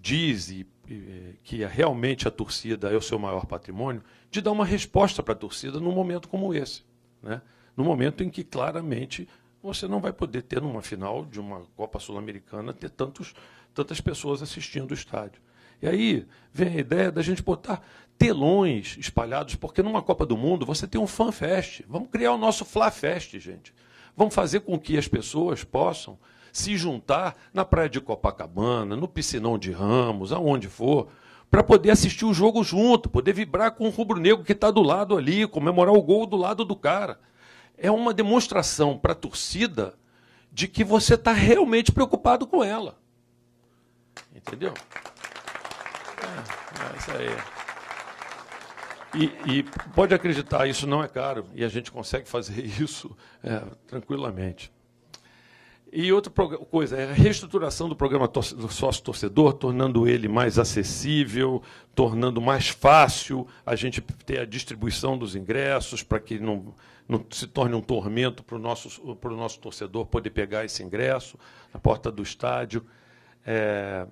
diz e, e, é, que é realmente a torcida é o seu maior patrimônio, de dar uma resposta para a torcida num momento como esse. Né? Num momento em que claramente você não vai poder ter numa final de uma Copa Sul-Americana ter tantos, tantas pessoas assistindo o estádio. E aí vem a ideia da gente botar telões espalhados, porque numa Copa do Mundo você tem um fanfest. Vamos criar o nosso Fla Fest, gente. Vamos fazer com que as pessoas possam se juntar na praia de Copacabana, no piscinão de Ramos, aonde for, para poder assistir o jogo junto, poder vibrar com o rubro-negro que está do lado ali, comemorar o gol do lado do cara. É uma demonstração para a torcida de que você está realmente preocupado com ela. Entendeu? É, é isso aí. E, e, pode acreditar, isso não é caro e a gente consegue fazer isso é, tranquilamente. E outra coisa é a reestruturação do programa do sócio-torcedor, tornando ele mais acessível, tornando mais fácil a gente ter a distribuição dos ingressos, para que não, não se torne um tormento para o nosso, o nosso torcedor poder pegar esse ingresso na porta do estádio. É,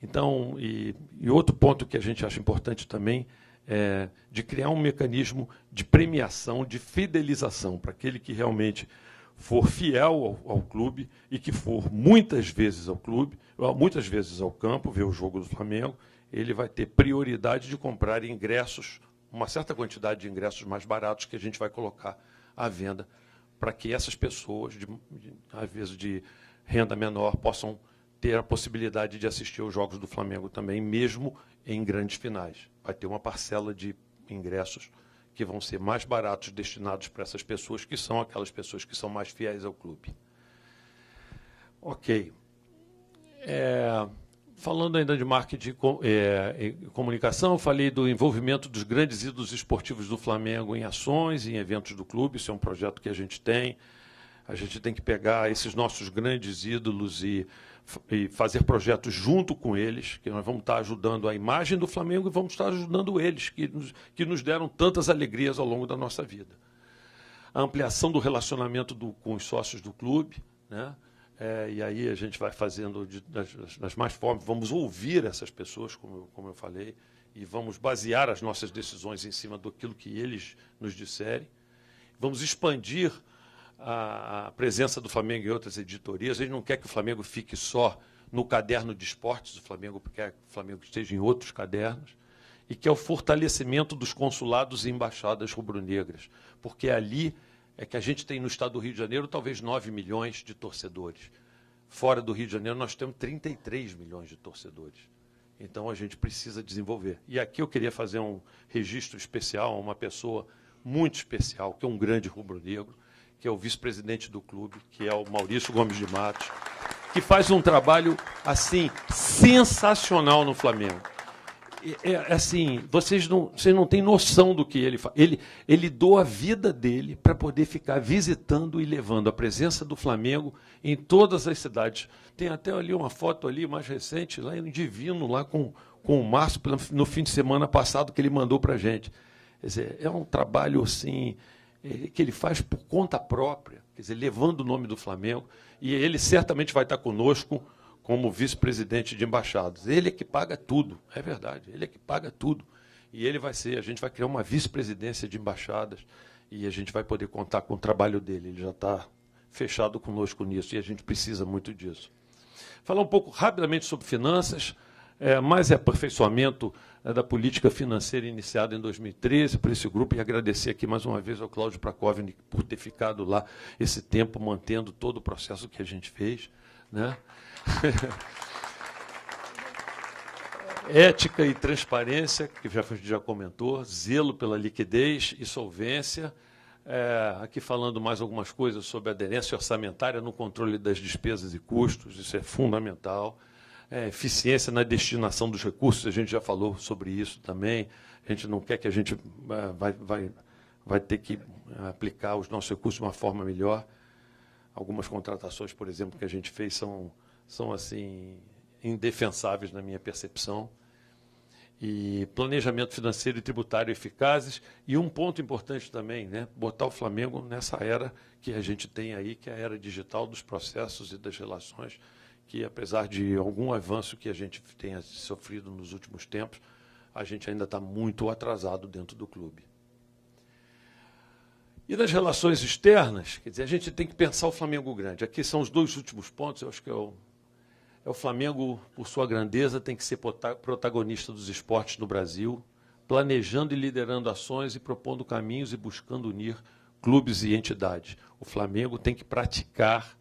então, e, e outro ponto que a gente acha importante também é, de criar um mecanismo de premiação, de fidelização para aquele que realmente for fiel ao, ao, clube e que for muitas vezes ao clube, muitas vezes ao campo, ver o jogo do Flamengo, ele vai ter prioridade de comprar ingressos, uma certa quantidade de ingressos mais baratos que a gente vai colocar à venda para que essas pessoas, de, de, às vezes de renda menor, possam ter a possibilidade de assistir aos jogos do Flamengo também, mesmo em grandes finais vai ter uma parcela de ingressos que vão ser mais baratos destinados para essas pessoas, que são aquelas pessoas que são mais fiéis ao clube. Ok. É, falando ainda de marketing é, e comunicação, eu falei do envolvimento dos grandes ídolos esportivos do Flamengo em ações, em eventos do clube. Isso é um projeto que a gente tem. A gente tem que pegar esses nossos grandes ídolos e e fazer projetos junto com eles, que nós vamos estar ajudando a imagem do Flamengo e vamos estar ajudando eles, que nos, que nos deram tantas alegrias ao longo da nossa vida. A ampliação do relacionamento do, com os sócios do clube, né? É, e aí a gente vai fazendo de, das, das, mais formas, vamos ouvir essas pessoas, como eu, como eu falei, e vamos basear as nossas decisões em cima daquilo que eles nos disserem. Vamos expandir a presença do Flamengo em outras editorias. Ele não quer que o Flamengo fique só no caderno de esportes, o Flamengo quer que o Flamengo esteja em outros cadernos, e que é o fortalecimento dos consulados e embaixadas rubro-negras, porque ali é que a gente tem no estado do Rio de Janeiro talvez 9 milhões de torcedores. Fora do Rio de Janeiro, nós temos 33 milhões de torcedores. Então a gente precisa desenvolver. E aqui eu queria fazer um registro especial a uma pessoa muito especial, que é um grande rubro-negro, que é o vice-presidente do clube, que é o Maurício Gomes de Matos, que faz um trabalho assim sensacional no Flamengo. É, é, assim, vocês não, vocês não têm noção do que ele faz. Ele, ele doa a vida dele para poder ficar visitando e levando a presença do Flamengo em todas as cidades. Tem até ali uma foto ali mais recente, lá em Divino, lá com, com o Márcio, no fim de semana passado, que ele mandou para a gente. Quer dizer, é um trabalho assim que ele faz por conta própria, quer dizer, levando o nome do Flamengo, e ele certamente vai estar conosco como vice-presidente de embaixados. Ele é que paga tudo, é verdade, ele é que paga tudo. E ele vai ser, a gente vai criar uma vice-presidência de embaixadas e a gente vai poder contar com o trabalho dele. Ele já está fechado conosco nisso e a gente precisa muito disso. Falar um pouco rapidamente sobre finanças, é, mais é aperfeiçoamento né, da política financeira iniciada em 2013 por esse grupo e agradecer aqui mais uma vez ao Cláudio Prakovnik por ter ficado lá esse tempo mantendo todo o processo que a gente fez, né? Ética e transparência, que já já comentou, zelo pela liquidez e solvência. É, aqui falando mais algumas coisas sobre aderência orçamentária no controle das despesas e custos, isso é fundamental é, eficiência na destinação dos recursos, a gente já falou sobre isso também. A gente não quer que a gente é, vai, vai, vai ter que aplicar os nossos recursos de uma forma melhor. Algumas contratações, por exemplo, que a gente fez são, são assim indefensáveis na minha percepção. E planejamento financeiro e tributário eficazes. E um ponto importante também, né? botar o Flamengo nessa era que a gente tem aí, que é a era digital dos processos e das relações que apesar de algum avanço que a gente tenha sofrido nos últimos tempos, a gente ainda está muito atrasado dentro do clube. E nas relações externas, quer dizer, a gente tem que pensar o Flamengo grande. Aqui são os dois últimos pontos, eu acho que é o, é o Flamengo, por sua grandeza, tem que ser protagonista dos esportes no Brasil, planejando e liderando ações e propondo caminhos e buscando unir clubes e entidades. O Flamengo tem que praticar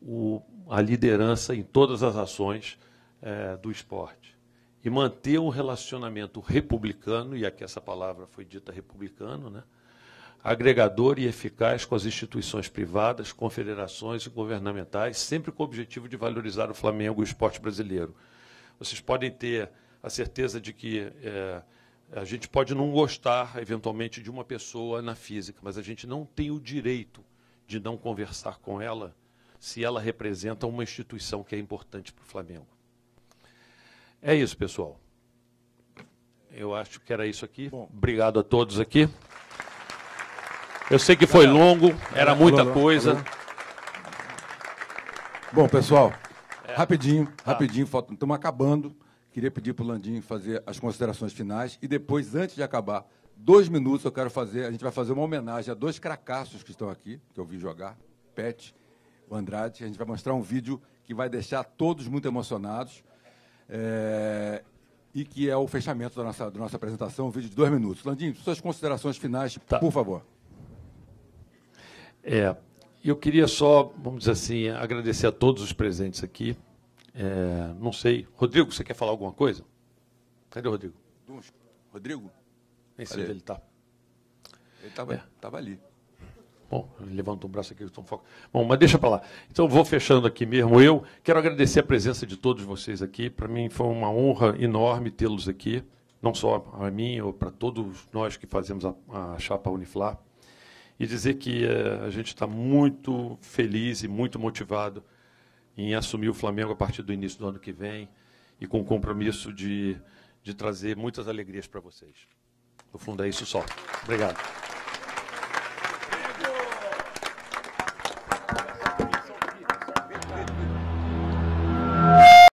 o, a liderança em todas as ações é, do esporte. E manter um relacionamento republicano, e aqui essa palavra foi dita republicano, né? agregador e eficaz com as instituições privadas, confederações e governamentais, sempre com o objetivo de valorizar o Flamengo e o esporte brasileiro. Vocês podem ter a certeza de que é, a gente pode não gostar, eventualmente, de uma pessoa na física, mas a gente não tem o direito de não conversar com ela se ela representa uma instituição que é importante para o Flamengo. É isso, pessoal. Eu acho que era isso aqui. Bom, Obrigado a todos aqui. Eu sei que foi longo, era muita coisa. Bom, pessoal, é. rapidinho, tá. rapidinho, falta, estamos acabando. Queria pedir para o Landim fazer as considerações finais e depois, antes de acabar, dois minutos eu quero fazer, a gente vai fazer uma homenagem a dois cracassos que estão aqui, que eu vi jogar, Pet o Andrade. A gente vai mostrar um vídeo que vai deixar todos muito emocionados é, e que é o fechamento da nossa, da nossa apresentação, um vídeo de dois minutos. Landim, suas considerações finais, tá. por favor. É, eu queria só, vamos dizer assim, agradecer a todos os presentes aqui. É, não sei, Rodrigo, você quer falar alguma coisa? Cadê o Rodrigo? Rodrigo? Nem sei onde ele está. Ele estava é. ali. Bom, levanta um braço aqui, estou foco. Bom, mas deixa para lá. Então vou fechando aqui mesmo. Eu quero agradecer a presença de todos vocês aqui. Para mim foi uma honra enorme tê-los aqui, não só para mim, ou para todos nós que fazemos a, a chapa Uniflar. E dizer que eh, a gente está muito feliz e muito motivado em assumir o Flamengo a partir do início do ano que vem e com o compromisso de, de trazer muitas alegrias para vocês. No fundo é isso só. Obrigado.